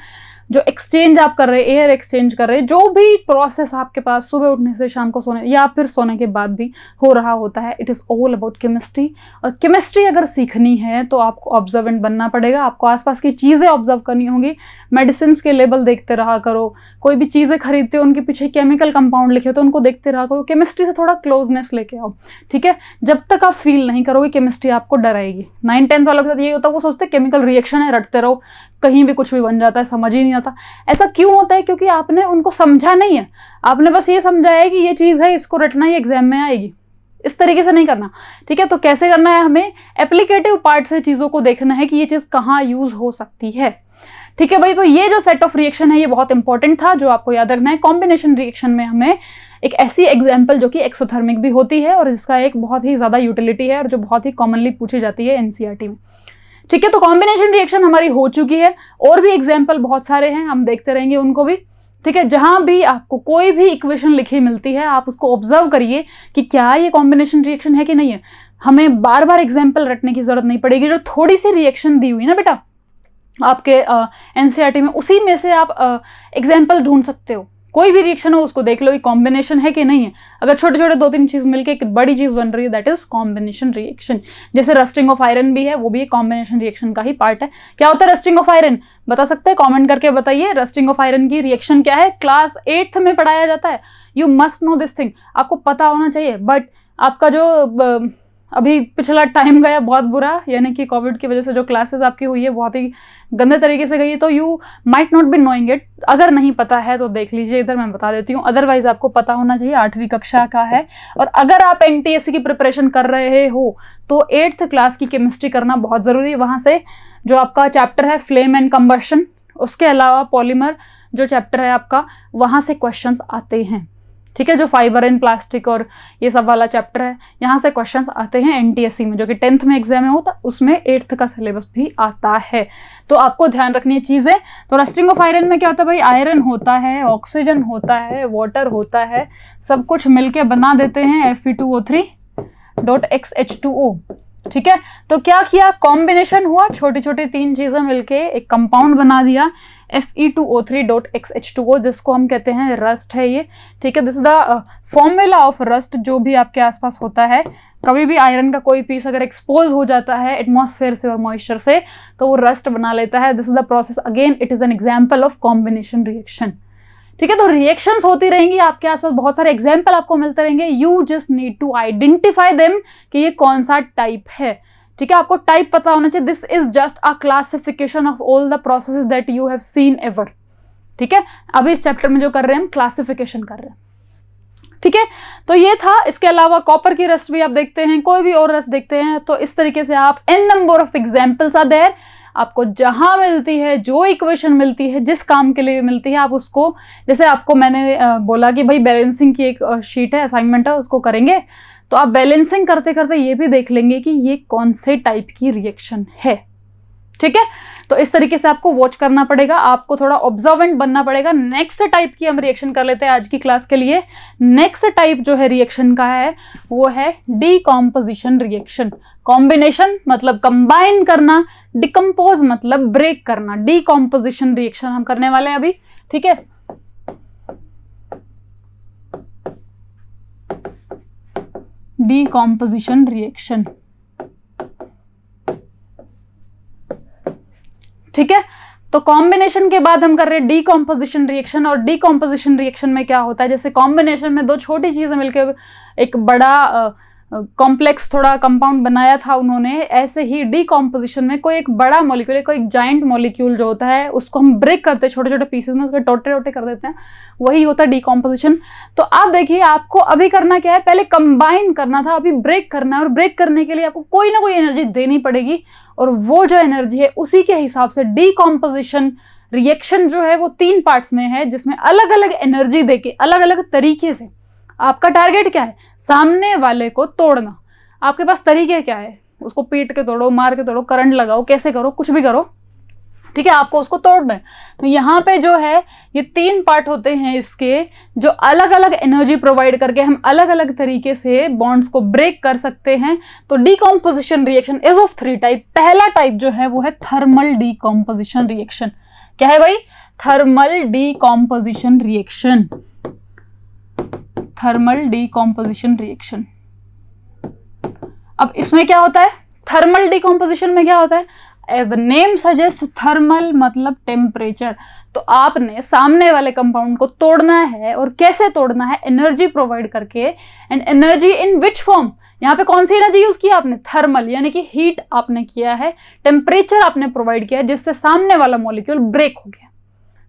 जो एक्सचेंज आप कर रहे हैं एयर एक्सचेंज कर रहे हैं जो भी प्रोसेस आपके पास सुबह उठने से शाम को सोने या फिर सोने के बाद भी हो रहा होता है it is all about chemistry और केमिस्ट्री अगर सीखनी है तो आपको ऑब्जर्वेंट बनना पड़ेगा आपको आसपास की चीज़ें ऑब्जर्व करनी होंगी मेडिसिन के लेबल देखते रहा करो कोई भी चीज़ें खरीदते हो उनके पीछे केमिकल कंपाउंड लिखे तो उनको देखते रहा करो केमिस्ट्री से थोड़ा क्लोजनेस लेके आओ ठीक है जब तक आप फील नहीं करोगे केमिस्ट्री आपको डराएगी नाइन टेंथ वालों के साथ यही होता है वो सोचते केमिकल रिएक्शन है रटते रहो कहीं भी कुछ भी बन जाता है समझ ही नहीं आता ऐसा क्यों होता है क्योंकि आपने उनको समझा नहीं है आपने बस ये समझा है कि ये चीज़ है इसको रटना ये एग्जाम में आएगी इस तरीके से नहीं करना ठीक है तो कैसे करना है हमें एप्लीकेटिव पार्ट से चीज़ों को देखना है कि ये चीज़ कहाँ यूज़ हो सकती है ठीक है भाई तो ये जो सेट ऑफ रिएक्शन है ये बहुत इंपॉर्टेंट था जो आपको याद रखना है कॉम्बिनेशन रिएक्शन में हमें एक ऐसी एग्जाम्पल जो कि एक्सोथर्मिक भी होती है और इसका एक बहुत ही ज़्यादा यूटिलिटी है और जो बहुत ही कॉमनली पूछी जाती है एनसीईआरटी e में ठीक है तो कॉम्बिनेशन रिएक्शन हमारी हो चुकी है और भी एग्जाम्पल बहुत सारे हैं हम देखते रहेंगे उनको भी ठीक है जहां भी आपको कोई भी इक्वेशन लिखी मिलती है आप उसको ऑब्जर्व करिए कि क्या ये कॉम्बिनेशन रिएक्शन है कि नहीं है हमें बार बार एग्जाम्पल रटने की ज़रूरत नहीं पड़ेगी जो थोड़ी सी रिएक्शन दी हुई ना बेटा आपके एनसीआरटी e में उसी में से आप एग्जाम्पल ढूंढ सकते हो कोई भी रिएक्शन हो उसको देख लो ये कॉम्बिनेशन है कि नहीं है अगर छोटे छोटे दो तीन चीज़ मिलकर एक बड़ी चीज़ बन रही है दैट इज कॉम्बिनेशन रिएक्शन जैसे रस्टिंग ऑफ आयरन भी है वो भी एक कॉम्बिनेशन रिएक्शन का ही पार्ट है क्या होता है रस्टिंग ऑफ आयरन बता सकते हैं कॉमेंट करके बताइए रस्टिंग ऑफ आयरन की रिएक्शन क्या है क्लास एट्थ में पढ़ाया जाता है you must know this thing आपको पता होना चाहिए बट आपका जो अभी पिछला टाइम गया बहुत बुरा यानी कि कोविड की वजह से जो क्लासेस आपकी हुई है बहुत ही गंदे तरीके से गई है तो you might not be knowing it अगर नहीं पता है तो देख लीजिए इधर मैं बता देती हूँ अदरवाइज आपको पता होना चाहिए आठवीं कक्षा का है और अगर आप एन की प्रिपरेशन कर रहे हो तो एट्थ क्लास की केमिस्ट्री करना बहुत ज़रूरी है वहाँ से जो आपका चैप्टर है फ्लेम एंड कम्बशन उसके अलावा पॉलीमर जो चैप्टर है आपका वहाँ से क्वेश्चन आते हैं ठीक है जो फाइबर एंड प्लास्टिक और ये सब वाला चैप्टर है यहाँ से क्वेश्चन आते हैं एन में जो कि टेंथ में एग्जाम है होता उसमें एट्थ का सिलेबस भी आता है तो आपको ध्यान रखनी है चीज़ें तो रस्टिंग ऑफ आयरन में क्या होता है भाई आयरन होता है ऑक्सीजन होता है वाटर होता है सब कुछ मिलके बना देते हैं F two O three dot X H two O ठीक है तो क्या किया कॉम्बिनेशन हुआ छोटी छोटी तीन चीज़ें मिलके एक कंपाउंड बना दिया Fe2O3.xH2O जिसको हम कहते हैं रस्ट है ये ठीक है this is the formula of rust जो भी आपके आसपास होता है कभी भी आयरन का कोई पीस अगर एक्सपोज हो जाता है एटमॉस्फेयर से और मॉइस्चर से तो वो रस्ट बना लेता है this is the process again it is an example of combination reaction ठीक है तो रिएक्शंस होती रहेंगी आपके आसपास बहुत सारे एग्जाम्पल आपको मिलते रहेंगे you just need to identify them कि ये कौन सा टाइप है ठीक है आपको टाइप पता होना चाहिए this is just a classification of all the process that you have seen ever ठीक है अभी इस चैप्टर में जो कर रहे हैं हम क्लासिफिकेशन कर रहे हैं ठीक है तो ये था इसके अलावा कॉपर की रस्ट भी आप देखते हैं कोई भी और रस्ट देखते हैं तो इस तरीके से आप n number of examples are there आपको जहां मिलती है जो इक्वेशन मिलती है जिस काम के लिए मिलती है आप उसको जैसे आपको मैंने बोला कि भाई बैलेंसिंग की एक शीट है असाइनमेंट है उसको करेंगे तो आप बैलेंसिंग करते करते ये भी देख लेंगे कि ये कौन से टाइप की रिएक्शन है ठीक है तो इस तरीके से आपको वॉच करना पड़ेगा आपको थोड़ा ऑब्जर्वेंट बनना पड़ेगा नेक्स्ट टाइप की हम रिएक्शन कर लेते हैं आज की क्लास के लिए नेक्स्ट टाइप जो है रिएक्शन का है वो है डीकॉम्पोजिशन रिएक्शन कॉम्बिनेशन मतलब कंबाइन करना डिकम्पोज मतलब ब्रेक करना डीकॉम्पोजिशन रिएक्शन हम करने वाले हैं अभी ठीक है डीकॉम्पोजिशन रिएक्शन ठीक है तो कॉम्बिनेशन के बाद हम कर रहे हैं डीकॉम्पोजिशन रिएक्शन और डीकॉम्पोजिशन रिएक्शन में क्या होता है जैसे कॉम्बिनेशन में दो छोटी चीजें मिलकर एक बड़ा कॉम्प्लेक्स थोड़ा कंपाउंड बनाया था उन्होंने ऐसे ही डीकॉम्पोजिशन में कोई एक बड़ा मॉलिक्यूल कोई एक जाइंट मॉलिक्यूल जो होता है उसको हम ब्रेक करते हैं छोटे छोटे पीसेस में उसके टोटे टोटे कर देते हैं वही होता है डीकॉम्पोजिशन तो आप देखिए आपको अभी करना क्या है पहले कंबाइन करना था अभी ब्रेक करना है और ब्रेक करने के लिए आपको कोई ना कोई एनर्जी देनी पड़ेगी और वो जो एनर्जी है उसी के हिसाब से डीकॉम्पोजिशन रिएक्शन जो है वो तीन पार्ट्स में है जिसमें अलग अलग एनर्जी देके अलग अलग तरीके से आपका टारगेट क्या है सामने वाले को तोड़ना आपके पास तरीके क्या है उसको पीट के तोड़ो मार के तोड़ो करंट लगाओ कैसे करो कुछ भी करो ठीक है आपको उसको तोड़ना है तो यहाँ पे जो है ये तीन पार्ट होते हैं इसके जो अलग अलग एनर्जी प्रोवाइड करके हम अलग अलग तरीके से बॉन्ड्स को ब्रेक कर सकते हैं तो decomposition reaction is of three type पहला टाइप जो है वो है थर्मल डीकम्पोजिशन रिएक्शन क्या है भाई thermal decomposition reaction thermal decomposition reaction अब इसमें क्या होता है थर्मल डिकम्पोजिशन में क्या होता है as the name suggest thermal मतलब टेम्परेचर तो आपने सामने वाले कंपाउंड को तोड़ना है और कैसे तोड़ना है एनर्जी प्रोवाइड करके and energy in which form यहाँ पे कौन सी एनर्जी यूज़ किया आपने थर्मल यानी कि हीट आपने किया है टेम्परेचर आपने प्रोवाइड किया जिससे सामने वाला मॉलिक्यूल ब्रेक हो गया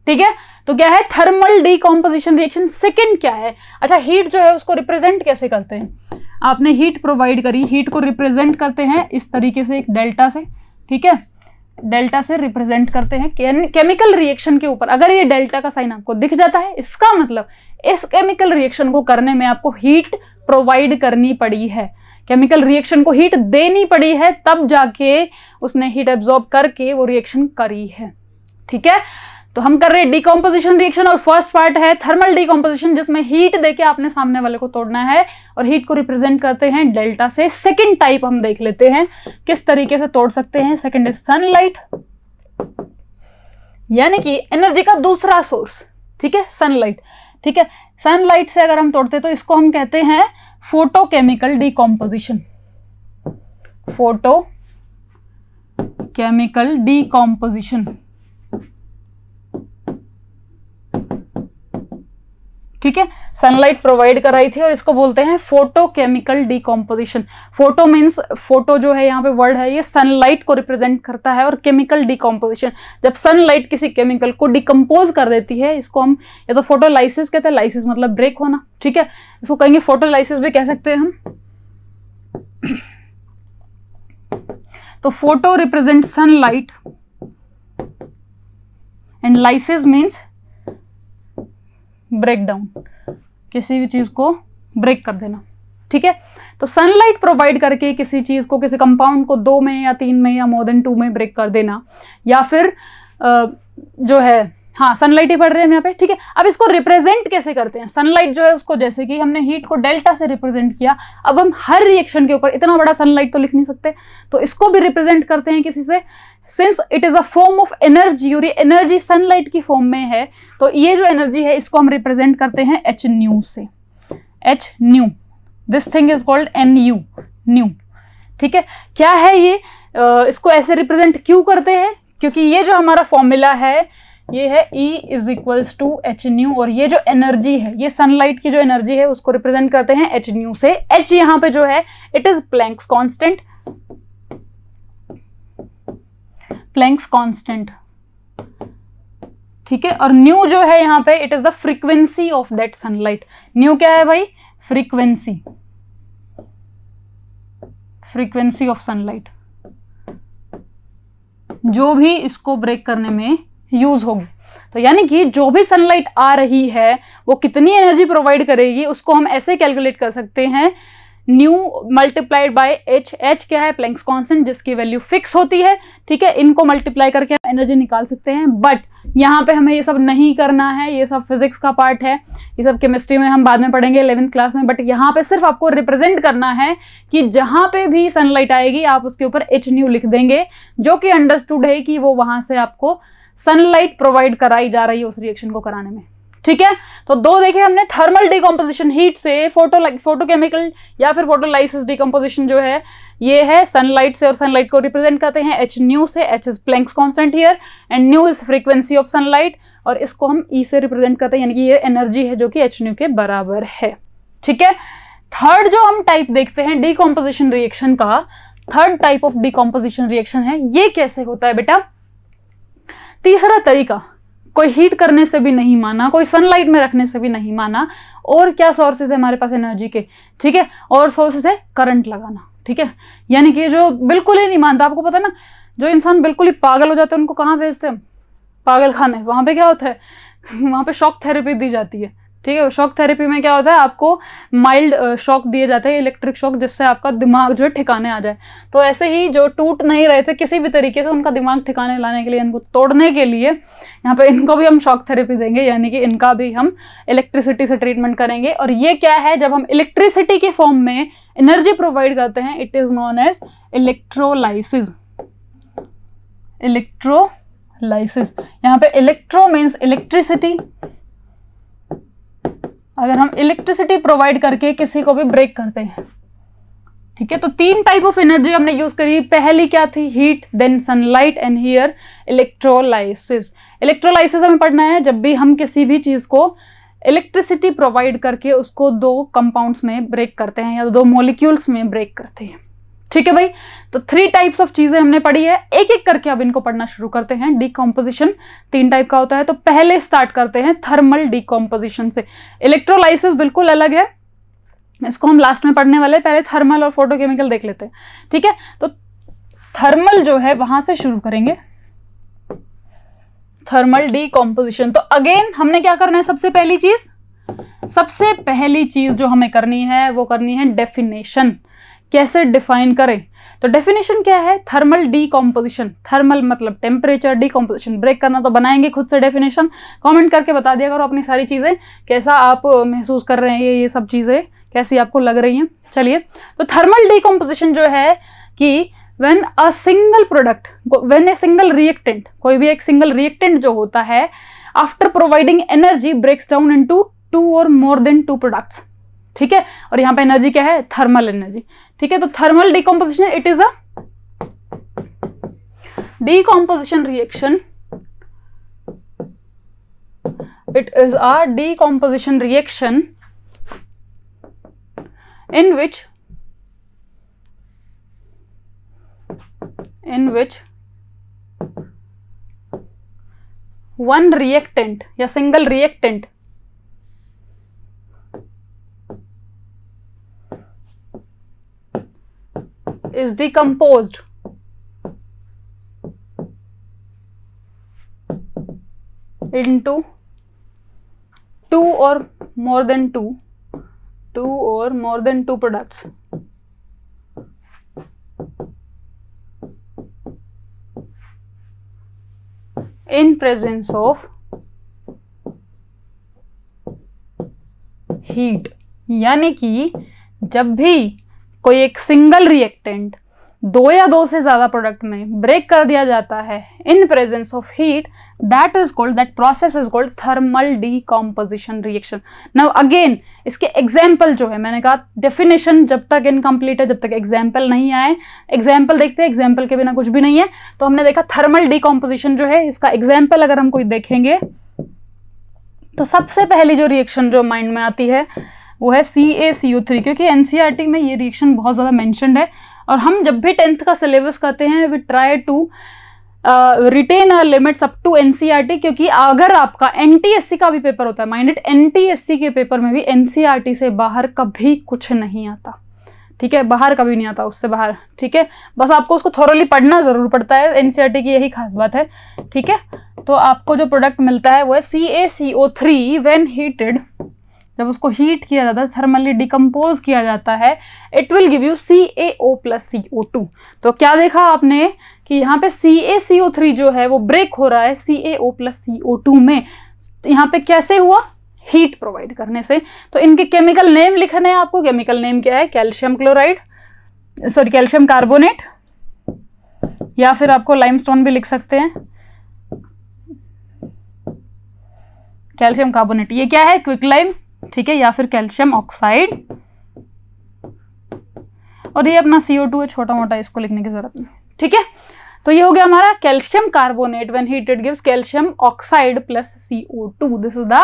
ठीक है तो क्या है थर्मल डीकम्पोजिशन रिएक्शन सेकेंड क्या है अच्छा हीट जो है उसको रिप्रेजेंट कैसे करते हैं आपने हीट प्रोवाइड करी हीट को रिप्रेजेंट करते हैं इस तरीके से एक डेल्टा से ठीक है डेल्टा से रिप्रेजेंट करते हैं केमिकल रिएक्शन के ऊपर अगर ये डेल्टा का साइन आपको दिख जाता है इसका मतलब इस केमिकल रिएक्शन को करने में आपको हीट प्रोवाइड करनी पड़ी है केमिकल रिएक्शन को हीट देनी पड़ी है तब जाके उसने हीट एब्जॉर्ब करके वो रिएक्शन करी है ठीक है तो हम कर रहे हैं डिकम्पोजिशन रिएक्शन और फर्स्ट पार्ट है थर्मल डिकम्पोजिशन जिसमें हीट देके आपने सामने वाले को तोड़ना है और हीट को रिप्रेजेंट करते हैं डेल्टा से सेकेंड टाइप हम देख लेते हैं किस तरीके से तोड़ सकते हैं सेकेंड इज सनलाइट यानी कि एनर्जी का दूसरा सोर्स ठीक है सनलाइट ठीक है सनलाइट से अगर हम तोड़ते तो इसको हम कहते हैं photochemical decomposition photo chemical decomposition ठीक है सनलाइट प्रोवाइड कराई थी और इसको बोलते हैं photochemical decomposition photo means photo जो है यहाँ पे वर्ड है ये सनलाइट को रिप्रेजेंट करता है और केमिकल डिकम्पोजिशन जब सनलाइट किसी केमिकल को डिकम्पोज कर देती है इसको हम या तो फोटोलाइसिस कहते हैं लाइसिस मतलब ब्रेक होना ठीक है इसको कहेंगे फोटोलाइसिस भी कह सकते हैं हम तो photo represent sunlight and lysis means break down किसी भी चीज़ को ब्रेक कर देना ठीक है तो सनलाइट प्रोवाइड करके किसी चीज़ को किसी कंपाउंड को दो में या तीन में या मोर देन टू में ब्रेक कर देना या फिर जो है हाँ सनलाइट ही पढ़ रहे हैं यहाँ पे ठीक है अब इसको रिप्रेजेंट कैसे करते हैं सनलाइट जो है उसको जैसे कि हमने हीट को डेल्टा से रिप्रेजेंट किया अब हम हर रिएक्शन के ऊपर इतना बड़ा सनलाइट तो लिख नहीं सकते तो इसको भी रिप्रेजेंट करते हैं किसी से since it is a form of energy और ये एनर्जी सनलाइट की फॉर्म में है तो ये जो एनर्जी है इसको हम रिप्रेजेंट करते हैं एच न्यू से H nu this thing is called n u nu ठीक है क्या है ये uh, इसको ऐसे रिप्रेजेंट क्यों करते हैं क्योंकि ये जो हमारा फॉर्मूला है ये है E is equals to H nu और ये जो एनर्जी है ये सनलाइट की जो एनर्जी है उसको रिप्रेजेंट करते हैं एच न्यू से एच यहाँ पे जो है it is Planck's constant Planck's constant ठीक है और न्यू जो है यहां पे it is the frequency of that sunlight nu क्या है भाई फ्रीक्वेंसी फ्रीक्वेंसी ऑफ सनलाइट जो भी इसको ब्रेक करने में यूज होगी तो यानी कि जो भी सनलाइट आ रही है वो कितनी एनर्जी प्रोवाइड करेगी उसको हम ऐसे कैलकुलेट कर सकते हैं nu multiplied by H H क्या है प्लैंक्स कॉन्सेंट जिसकी वैल्यू फिक्स होती है ठीक है इनको मल्टीप्लाई करके हम एनर्जी निकाल सकते हैं बट यहाँ पे हमें ये सब नहीं करना है ये सब फिजिक्स का पार्ट है ये सब केमिस्ट्री में हम बाद में पढ़ेंगे इलेवेंथ क्लास में बट यहाँ पे सिर्फ आपको रिप्रेजेंट करना है कि जहाँ पे भी सनलाइट आएगी आप उसके ऊपर एच न्यू लिख देंगे जो कि अंडरस्टूड है कि वो वहाँ से आपको सनलाइट प्रोवाइड कराई जा रही है उस रिएक्शन को कराने में ठीक है तो दो देखे हमने थर्मल डिकम्पोजिशन हीट से फोटो फोटोकेमिकल या फिर फोटोलाइसिस डिकम्पोजिशन जो है ये है सनलाइट से और सनलाइट को रिप्रेजेंट करते हैं एच न्यू से H is Planck's constant here and nu is frequency of sunlight और इसको हम ई e से रिप्रेजेंट करते हैं यानी कि ये एनर्जी है जो कि एच न्यू के बराबर है ठीक है थर्ड जो हम टाइप देखते हैं डिकम्पोजिशन रिएक्शन का third type of decomposition reaction है ये कैसे होता है बेटा तीसरा तरीका कोई हीट करने से भी नहीं माना कोई सनलाइट में रखने से भी नहीं माना और क्या सोर्सेज है हमारे पास एनर्जी के ठीक है और सोर्सेज है करंट लगाना ठीक है यानी कि जो बिल्कुल ही नहीं मानता आपको पता ना जो इंसान बिल्कुल ही पागल हो जाते हैं उनको कहाँ भेजते हैं पागल खाने वहाँ पे क्या होता है वहाँ पे शॉक थेरेपी दी जाती है ठीक है शॉक थेरेपी में क्या होता है आपको माइल्ड शॉक दिए जाते हैं इलेक्ट्रिक शॉक जिससे आपका दिमाग जो है ठिकाने आ जाए तो ऐसे ही जो टूट नहीं रहे थे किसी भी तरीके से उनका दिमाग ठिकाने लाने के लिए इनको तोड़ने के लिए यहाँ पे इनको भी हम शॉक थेरेपी देंगे यानी कि इनका भी हम इलेक्ट्रिसिटी से ट्रीटमेंट करेंगे और ये क्या है जब हम इलेक्ट्रिसिटी के फॉर्म में एनर्जी प्रोवाइड करते हैं it is known as electrolysis electrolysis यहाँ पे इलेक्ट्रो मीन्स इलेक्ट्रिसिटी अगर हम इलेक्ट्रिसिटी प्रोवाइड करके किसी को भी ब्रेक करते हैं ठीक है तो तीन टाइप ऑफ एनर्जी हमने यूज करी पहली क्या थी heat then sunlight and here electrolysis electrolysis हमें पढ़ना है जब भी हम किसी भी चीज को इलेक्ट्रिसिटी प्रोवाइड करके उसको दो कंपाउंड्स में ब्रेक करते हैं या दो मोलिक्यूल्स में ब्रेक करते हैं ठीक है भाई तो थ्री टाइप्स ऑफ चीजें हमने पढ़ी है एक एक करके अब इनको पढ़ना शुरू करते हैं डीकॉम्पोजिशन तीन टाइप का होता है तो पहले स्टार्ट करते हैं थर्मल डिकम्पोजिशन से इलेक्ट्रोलाइसिस बिल्कुल अलग है इसको हम लास्ट में पढ़ने वाले पहले थर्मल और फोटोकेमिकल देख लेते हैं ठीक है तो थर्मल जो है वहां से शुरू करेंगे थर्मल डीकम्पोजिशन तो अगेन हमने क्या करना है सबसे पहली चीज सबसे पहली चीज जो हमें करनी है वो करनी है डेफिनेशन कैसे डिफाइन करें तो डेफिनेशन क्या है थर्मल डीकम्पोजिशन थर्मल मतलब टेम्परेचर डीकम्पोजिशन ब्रेक करना तो बनाएंगे खुद से डेफिनेशन कमेंट करके बता दिया करो अपनी सारी चीज़ें कैसा आप महसूस कर रहे हैं ये ये सब चीज़ें कैसी आपको लग रही हैं चलिए तो थर्मल डीकम्पोजिशन जो है कि when a single product when a single reactant कोई भी एक सिंगल रिएक्टेंट जो होता है after providing energy breaks down in two और मोर देन टू प्रोडक्ट्स ठीक है और यहाँ पे एनर्जी क्या है थर्मल एनर्जी ठीक है तो thermal decomposition it is a decomposition reaction it is a decomposition reaction in which in which one reactant या single reactant is decomposed into two or more than two two or more than two products in presence of heat यानी कि जब भी कोई एक सिंगल रिएक्टेंट दो या दो से ज़्यादा प्रोडक्ट में ब्रेक कर दिया जाता है in presence of heat that is called that process is called thermal decomposition reaction now again इसके एग्जाम्पल जो है मैंने कहा डेफिनेशन जब तक इनकम्प्लीट है जब तक एग्जाम्पल नहीं आए एग्जाम्पल देखते हैं एग्जाम्पल के बिना कुछ भी नहीं है तो हमने देखा थर्मल डीकॉम्पोजिशन जो है इसका एग्जाम्पल अगर हम कोई देखेंगे तो सबसे पहली जो रिएक्शन जो माइंड में आती है वो है C A C O three क्योंकि एन सी आर टी में ये रिएक्शन बहुत ज़्यादा मैंशनड है और हम जब भी टेंथ का सिलेबस करते हैं we try to retain our limits up to N C R T क्योंकि अगर आपका एन टी एस सी का भी पेपर होता है minded N T S C के पेपर में भी एन सी आर टी से बाहर कभी कुछ नहीं आता ठीक है बाहर कभी नहीं आता उससे बाहर ठीक है बस आपको उसको थोरली पढ़ना ज़रूर पड़ता है एन e की यही खास बात है ठीक है तो आपको जो प्रोडक्ट मिलता है वो है C A C O three when heated जब उसको हीट किया जाता है थर्मली डिकम्पोज किया जाता है it will give you C A O plus C O two तो क्या देखा आपने कि यहाँ पे सी ए सी ओ थ्री जो है वो ब्रेक हो रहा है C A O plus C O to में यहाँ पे कैसे हुआ हीट प्रोवाइड करने से तो इनके केमिकल नेम लिखने हैं आपको केमिकल नेम क्या है calcium chloride sorry calcium carbonate या फिर आपको लाइमस्टोन भी लिख सकते हैं कैल्शियम कार्बोनेट ये क्या है क्विक लाइम ठीक है या फिर कैल्शियम ऑक्साइड और ये अपना सीओ टू है छोटा मोटा इसको लिखने की जरूरत नहीं ठीक है तो ये हो गया हमारा calcium carbonate when heated gives calcium oxide plus two this is the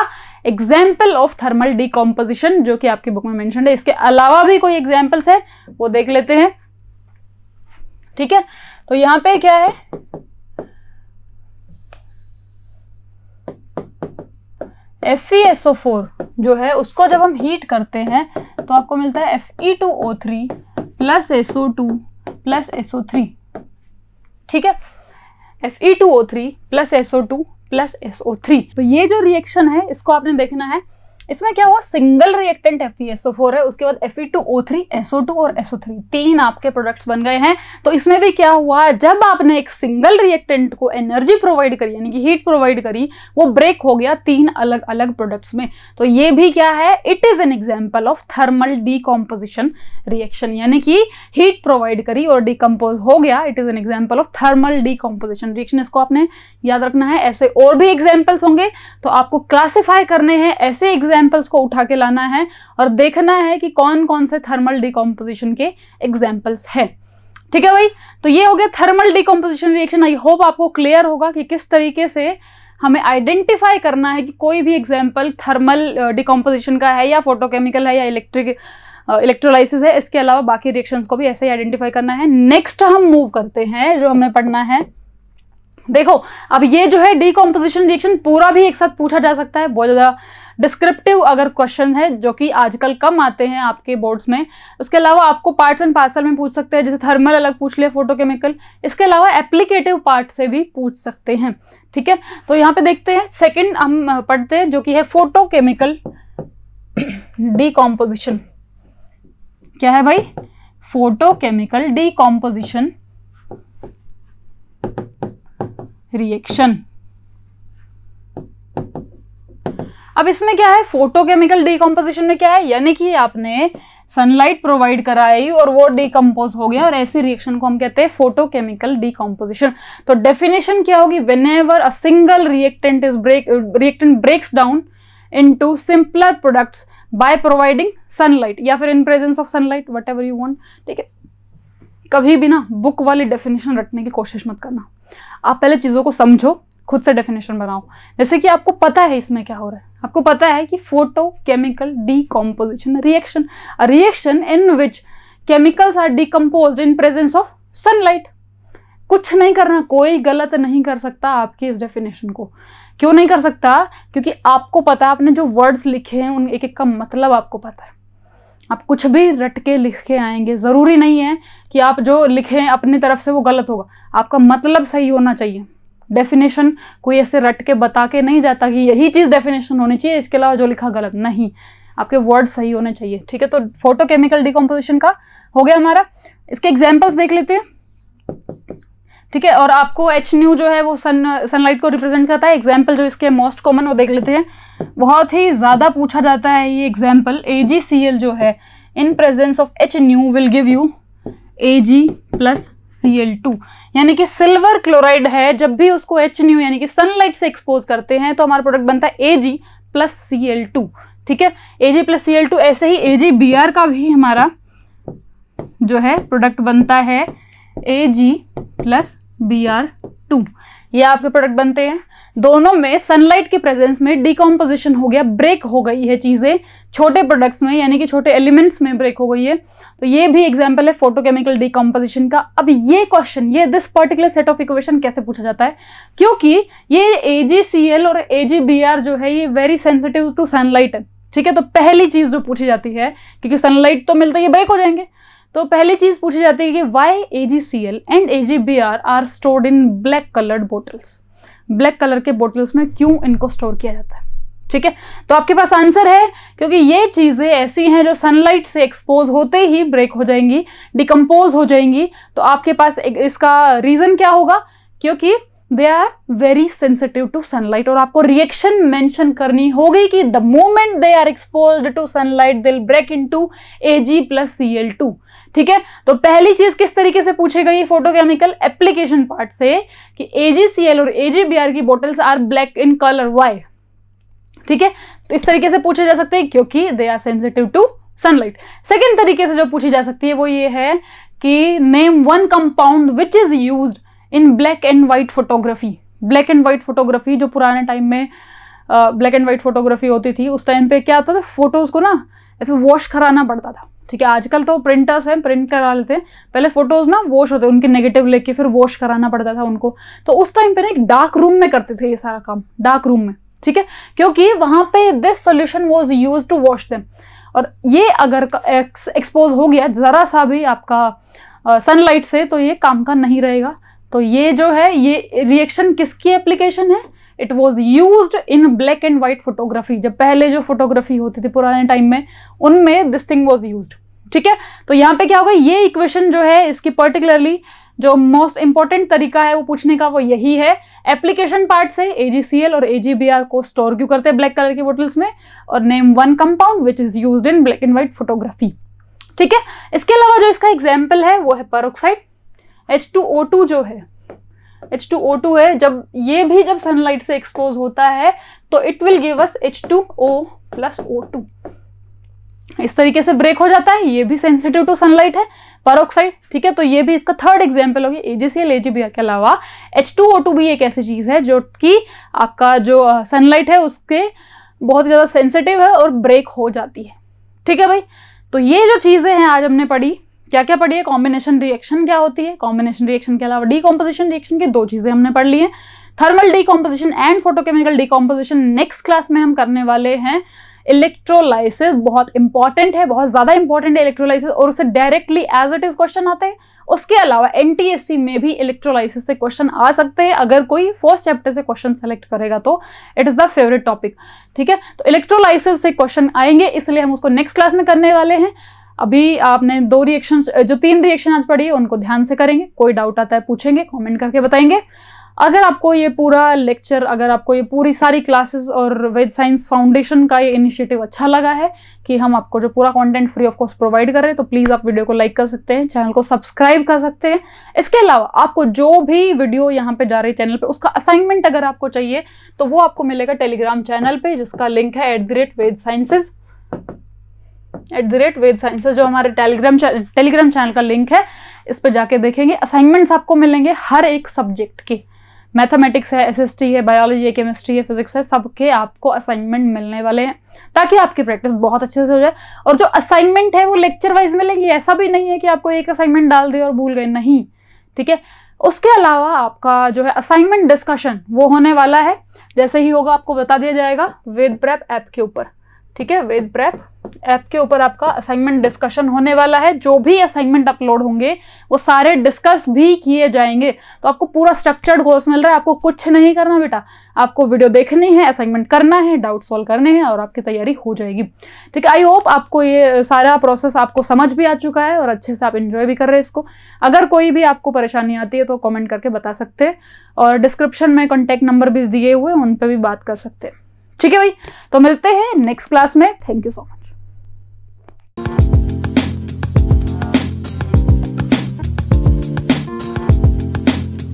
example of thermal decomposition जो कि आपकी बुक में मेंशन है इसके अलावा भी कोई एग्जाम्पल्स है वो देख लेते हैं ठीक है तो यहाँ पे क्या है फोर e जो है उसको जब हम हीट करते हैं तो आपको मिलता है Fe2O3 plus SO2 plus SO3 ठीक है Fe2O3 plus SO2 plus SO3 तो ये जो रिएक्शन है इसको आपने देखना है इसमें क्या हुआ सिंगल रिएक्टेंट एफ फोर है उसके बाद एसओ टू और थ्री तीन आपके प्रोडक्ट्स बन गए हैं तो इसमें भी क्या हुआ जब आपने एक सिंगल रिएक्टेंट को एनर्जी प्रोवाइड करी यानी कि हीट प्रोवाइड करी वो ब्रेक हो गया तीन अलग अलग प्रोडक्ट्स में तो ये भी क्या है it is an example of thermal decomposition reaction यानी कि हीट प्रोवाइड करी और डिकम्पोज हो गया it is an example of thermal decomposition reaction इसको आपने याद रखना है ऐसे और भी एग्जाम्पल्स होंगे तो आपको क्लासीफाई करने हैं ऐसे एग्जाम एग्जाम्पल्स को उठा के लाना है और देखना है कि कौन कौन से थर्मल डिकम्पोजिशन के एग्जाम्पल्स हैं ठीक है भाई तो ये हो गया thermal decomposition reaction I hope आपको क्लियर होगा कि किस तरीके से हमें आइडेंटिफाई करना है कि कोई भी एग्जाम्पल थर्मल डिकम्पोजिशन का है या फोटोकेमिकल है या इलेक्ट्रिक इलेक्ट्रोलाइसिस है इसके अलावा बाकी रिएक्शंस को भी ऐसे ही आइडेंटिफाई करना है नेक्स्ट हम मूव करते हैं जो हमने पढ़ना है देखो अब ये जो है डीकम्पोजिशन रिएक्शन पूरा भी एक साथ पूछा जा सकता है बहुत ज़्यादा डिस्क्रिप्टिव अगर क्वेश्चन है जो कि आजकल कम आते हैं आपके बोर्ड्स में उसके अलावा आपको पार्ट्स एंड पार्सल में पूछ सकते हैं जैसे थर्मल अलग पूछ लिया फोटोकेमिकल इसके अलावा एप्लीकेटिव पार्ट से भी पूछ सकते हैं ठीक है तो यहाँ पे देखते हैं सेकेंड हम पढ़ते हैं जो कि है फोटोकेमिकल डीकम्पोजिशन क्या है भाई फोटोकेमिकल डीकम्पोजिशन रिएक्शन अब इसमें क्या है फोटोकेमिकल डिकम्पोजिशन में क्या है यानी कि आपने सनलाइट प्रोवाइड कराई और वो डिकम्पोज हो गया और ऐसी रिएक्शन को हम कहते हैं फोटोकेमिकल डिकम्पोजिशन तो डेफिनेशन क्या होगी whenever a single reactant is break reactant breaks down into simpler products by providing sunlight या फिर in presence of sunlight what you want ठीक है कभी भी ना बुक वाली डेफिनेशन रटने की कोशिश मत करना आप पहले चीज़ों को समझो खुद से डेफिनेशन बनाओ जैसे कि आपको पता है इसमें क्या हो रहा है आपको पता है कि photochemical decomposition reaction reaction in which chemicals are decompose in presence of sunlight कुछ नहीं करना कोई गलत नहीं कर सकता आपके इस डेफिनेशन को क्यों नहीं कर सकता क्योंकि आपको पता है आपने जो वर्ड्स लिखे हैं उन एक एक का मतलब आपको पता है आप कुछ भी रट के लिख के आएंगे ज़रूरी नहीं है कि आप जो लिखें अपनी तरफ से वो गलत होगा आपका मतलब सही होना चाहिए डेफिनेशन कोई ऐसे रट के बता के नहीं जाता कि यही चीज़ डेफिनेशन होनी चाहिए इसके अलावा जो लिखा गलत नहीं आपके वर्ड सही होने चाहिए ठीक है तो फोटोकेमिकल डिकम्पोजिशन का हो गया हमारा इसके एग्जाम्पल्स देख लेते हैं ठीक है और आपको एच न्यू जो है वो सन सनलाइट को रिप्रेजेंट करता है एग्जाम्पल जो इसके मोस्ट कॉमन वो देख लेते हैं बहुत ही ज़्यादा पूछा जाता है ये एग्जाम्पल ए जी सी एल जो है in presence of H nu will give you A G plus C L two यानी कि सिल्वर क्लोराइड है जब भी उसको एच न्यू यानी कि सनलाइट से एक्सपोज करते हैं तो हमारा प्रोडक्ट बनता है A G plus C L two ठीक है A G plus C L two ऐसे ही ए जी बी आर का भी हमारा जो है प्रोडक्ट बनता है A G plus B R two ये आपके प्रोडक्ट बनते हैं दोनों में सनलाइट के प्रेजेंस में डिकम्पोजिशन हो गया ब्रेक हो गई है चीज़ें छोटे प्रोडक्ट्स में यानी कि छोटे एलिमेंट्स में ब्रेक हो गई है तो ये भी एग्जाम्पल है फोटोकेमिकल डिकम्पोजिशन का अब ये क्वेश्चन ये this particular set of equation कैसे पूछा जाता है क्योंकि ये ए और ए जो है ये वेरी सेंसिटिव टू सनलाइट है ठीक है तो पहली चीज़ जो पूछी जाती है क्योंकि सनलाइट तो मिलता है ये ब्रेक हो जाएंगे तो पहली चीज़ पूछी जाती है कि why A G C L and A G B R are stored in black coloured bottles black colour के बोटल्स में क्यों इनको स्टोर किया जाता है ठीक है तो आपके पास आंसर है क्योंकि ये चीज़ें ऐसी हैं जो सनलाइट से एक्सपोज होते ही ब्रेक हो जाएंगी डिकम्पोज हो जाएंगी तो आपके पास इसका रीज़न क्या होगा क्योंकि they are very sensitive to sunlight और आपको रिएक्शन मेंशन करनी होगी कि the moment they are expose to sunlight they'll break into A G plus C L two ठीक है तो पहली चीज किस तरीके से पूछे गई फोटोकेमिकल एप्लीकेशन पार्ट से कि एजीसीएल और एजीबीआर की bottles are black in colour why ठीक है तो इस तरीके से पूछे जा सकते हैं क्योंकि they are sensitive to sunlight second तरीके से जो पूछी जा सकती है वो ये है कि name one compound which is use in black and white photography black and white photography जो पुराने टाइम में ब्लैक एंड व्हाइट फोटोग्राफी होती थी उस टाइम पे क्या होता था फोटोज को ना ऐसे वॉश कराना पड़ता था ठीक है आजकल तो प्रिंटर्स हैं प्रिंट करा लेते हैं पहले फोटोज़ ना वॉश होते उनके नेगेटिव लेके फिर वॉश कराना पड़ता था उनको तो उस टाइम पे ना एक डार्क रूम में करते थे ये सारा काम डार्क रूम में ठीक है क्योंकि वहाँ पे this solution was use to wash them और ये अगर एक्सपोज हो गया ज़रा सा भी आपका सनलाइट से तो ये काम का नहीं रहेगा तो ये जो है ये रिएक्शन किसकी एप्लीकेशन है it was use in black and white photography जब पहले जो फोटोग्राफी होती थी पुराने टाइम में उनमें दिस थिंग वॉज यूज ठीक है तो यहाँ पे क्या होगा ये इक्वेशन जो है इसकी पर्टिकुलरली जो मोस्ट इंपॉर्टेंट तरीका है वो पूछने का वो यही है एप्लीकेशन पार्ट से ए और ए को स्टोर क्यों करते हैं ब्लैक कलर की बोटल्स में और name one compound which is use in black and white photography ठीक है इसके अलावा जो इसका एग्जाम्पल है वो है परोक्साइड एच जो है एच टू ओ टू है जब ये भी जब सनलाइट से एक्सपोज होता है तो it will give us H two O plus O two इस तरीके से ब्रेक हो जाता है ये भी सेंसिटिव टू सनलाइट है परोक्साइड ठीक है तो ये भी इसका थर्ड एग्जाम्पल होगी एजीसीएल एजीबीआर के अलावा एच टू ओ टू भी एक ऐसी चीज़ है जो कि आपका जो सनलाइट है उसके बहुत ज़्यादा सेंसिटिव है और ब्रेक हो जाती है ठीक है भाई तो ये जो चीज़ें हैं आज हमने पढ़ी क्या क्या पढ़ी है कॉम्बिनेशन रिएक्शन क्या होती है कॉम्बिनेशन रिएक्शन के अलावा डीकम्पोजिशन रिएक्शन की दो चीज़ें हमने पढ़ ली हैं thermal decomposition and photochemical decomposition next class में हम करने वाले हैं इलेक्ट्रोलाइसिस बहुत इंपॉर्टेंट है बहुत ज़्यादा इंपॉर्टेंट है इलेक्ट्रोलाइसिस और उसे directly as it is question आते हैं उसके अलावा एन में भी इलेक्ट्रोलाइसिस से क्वेश्चन आ सकते हैं अगर कोई फर्स्ट चैप्टर से क्वेश्चन सेलेक्ट करेगा तो it is the favourite topic ठीक है तो इलेक्ट्रोलाइसिस से क्वेश्चन आएंगे इसलिए हम उसको नेक्स्ट क्लास में करने वाले हैं अभी आपने दो रिएक्शन जो तीन रिएक्शन आज पढ़ी है उनको ध्यान से करेंगे कोई डाउट आता है पूछेंगे कमेंट करके बताएंगे अगर आपको ये पूरा लेक्चर अगर आपको ये पूरी सारी क्लासेस और वेद साइंस फाउंडेशन का ये इनिशिएटिव अच्छा लगा है कि हम आपको जो पूरा content free of cost provide कर रहे हैं तो प्लीज़ आप वीडियो को लाइक कर सकते हैं चैनल को सब्सक्राइब कर सकते हैं इसके अलावा आपको जो भी वीडियो यहाँ पे जा रही है चैनल पे उसका असाइनमेंट अगर आपको चाहिए तो वो आपको मिलेगा टेलीग्राम चैनल पर जिसका लिंक है at the rate Ved at the rate Ved science जो हमारे टेलीग्राम टेलीग्राम चैनल का लिंक है इस पर जाके देखेंगे असाइनमेंट्स आपको मिलेंगे हर एक सब्जेक्ट के मैथमेटिक्स है एस है बायोलॉजी है केमिस्ट्री है फिजिक्स है सबके आपको असाइनमेंट मिलने वाले हैं ताकि आपकी प्रैक्टिस बहुत अच्छे से हो जाए और जो असाइनमेंट है वो लेक्चर वाइज मिलेंगे ऐसा भी नहीं है कि आपको एक असाइनमेंट डाल दिया और भूल गए नहीं ठीक है उसके अलावा आपका जो है असाइनमेंट डिस्कशन वो होने वाला है जैसे ही होगा आपको बता दिया जाएगा वेद प्रैप ऐप के ऊपर ठीक है वेद प्रैप ऐप के ऊपर आपका असाइनमेंट डिस्कशन होने वाला है जो भी असाइनमेंट अपलोड होंगे वो सारे डिस्कस भी किए जाएंगे तो आपको पूरा स्ट्रक्चर्ड कोर्स मिल रहा है आपको कुछ नहीं करना बेटा आपको वीडियो देखनी है असाइनमेंट करना है डाउट सॉल्व करने हैं और आपकी तैयारी हो जाएगी ठीक है आई होप आपको ये सारा प्रोसेस आपको समझ भी आ चुका है और अच्छे से आप इन्जॉय भी कर रहे हैं इसको अगर कोई भी आपको परेशानी आती है तो कॉमेंट करके बता सकते हैं और डिस्क्रिप्शन में कॉन्टैक्ट नंबर भी दिए हुए उन पर भी बात कर सकते हैं ठीक है भाई तो मिलते हैं नेक्स्ट क्लास में थैंक यू सो मच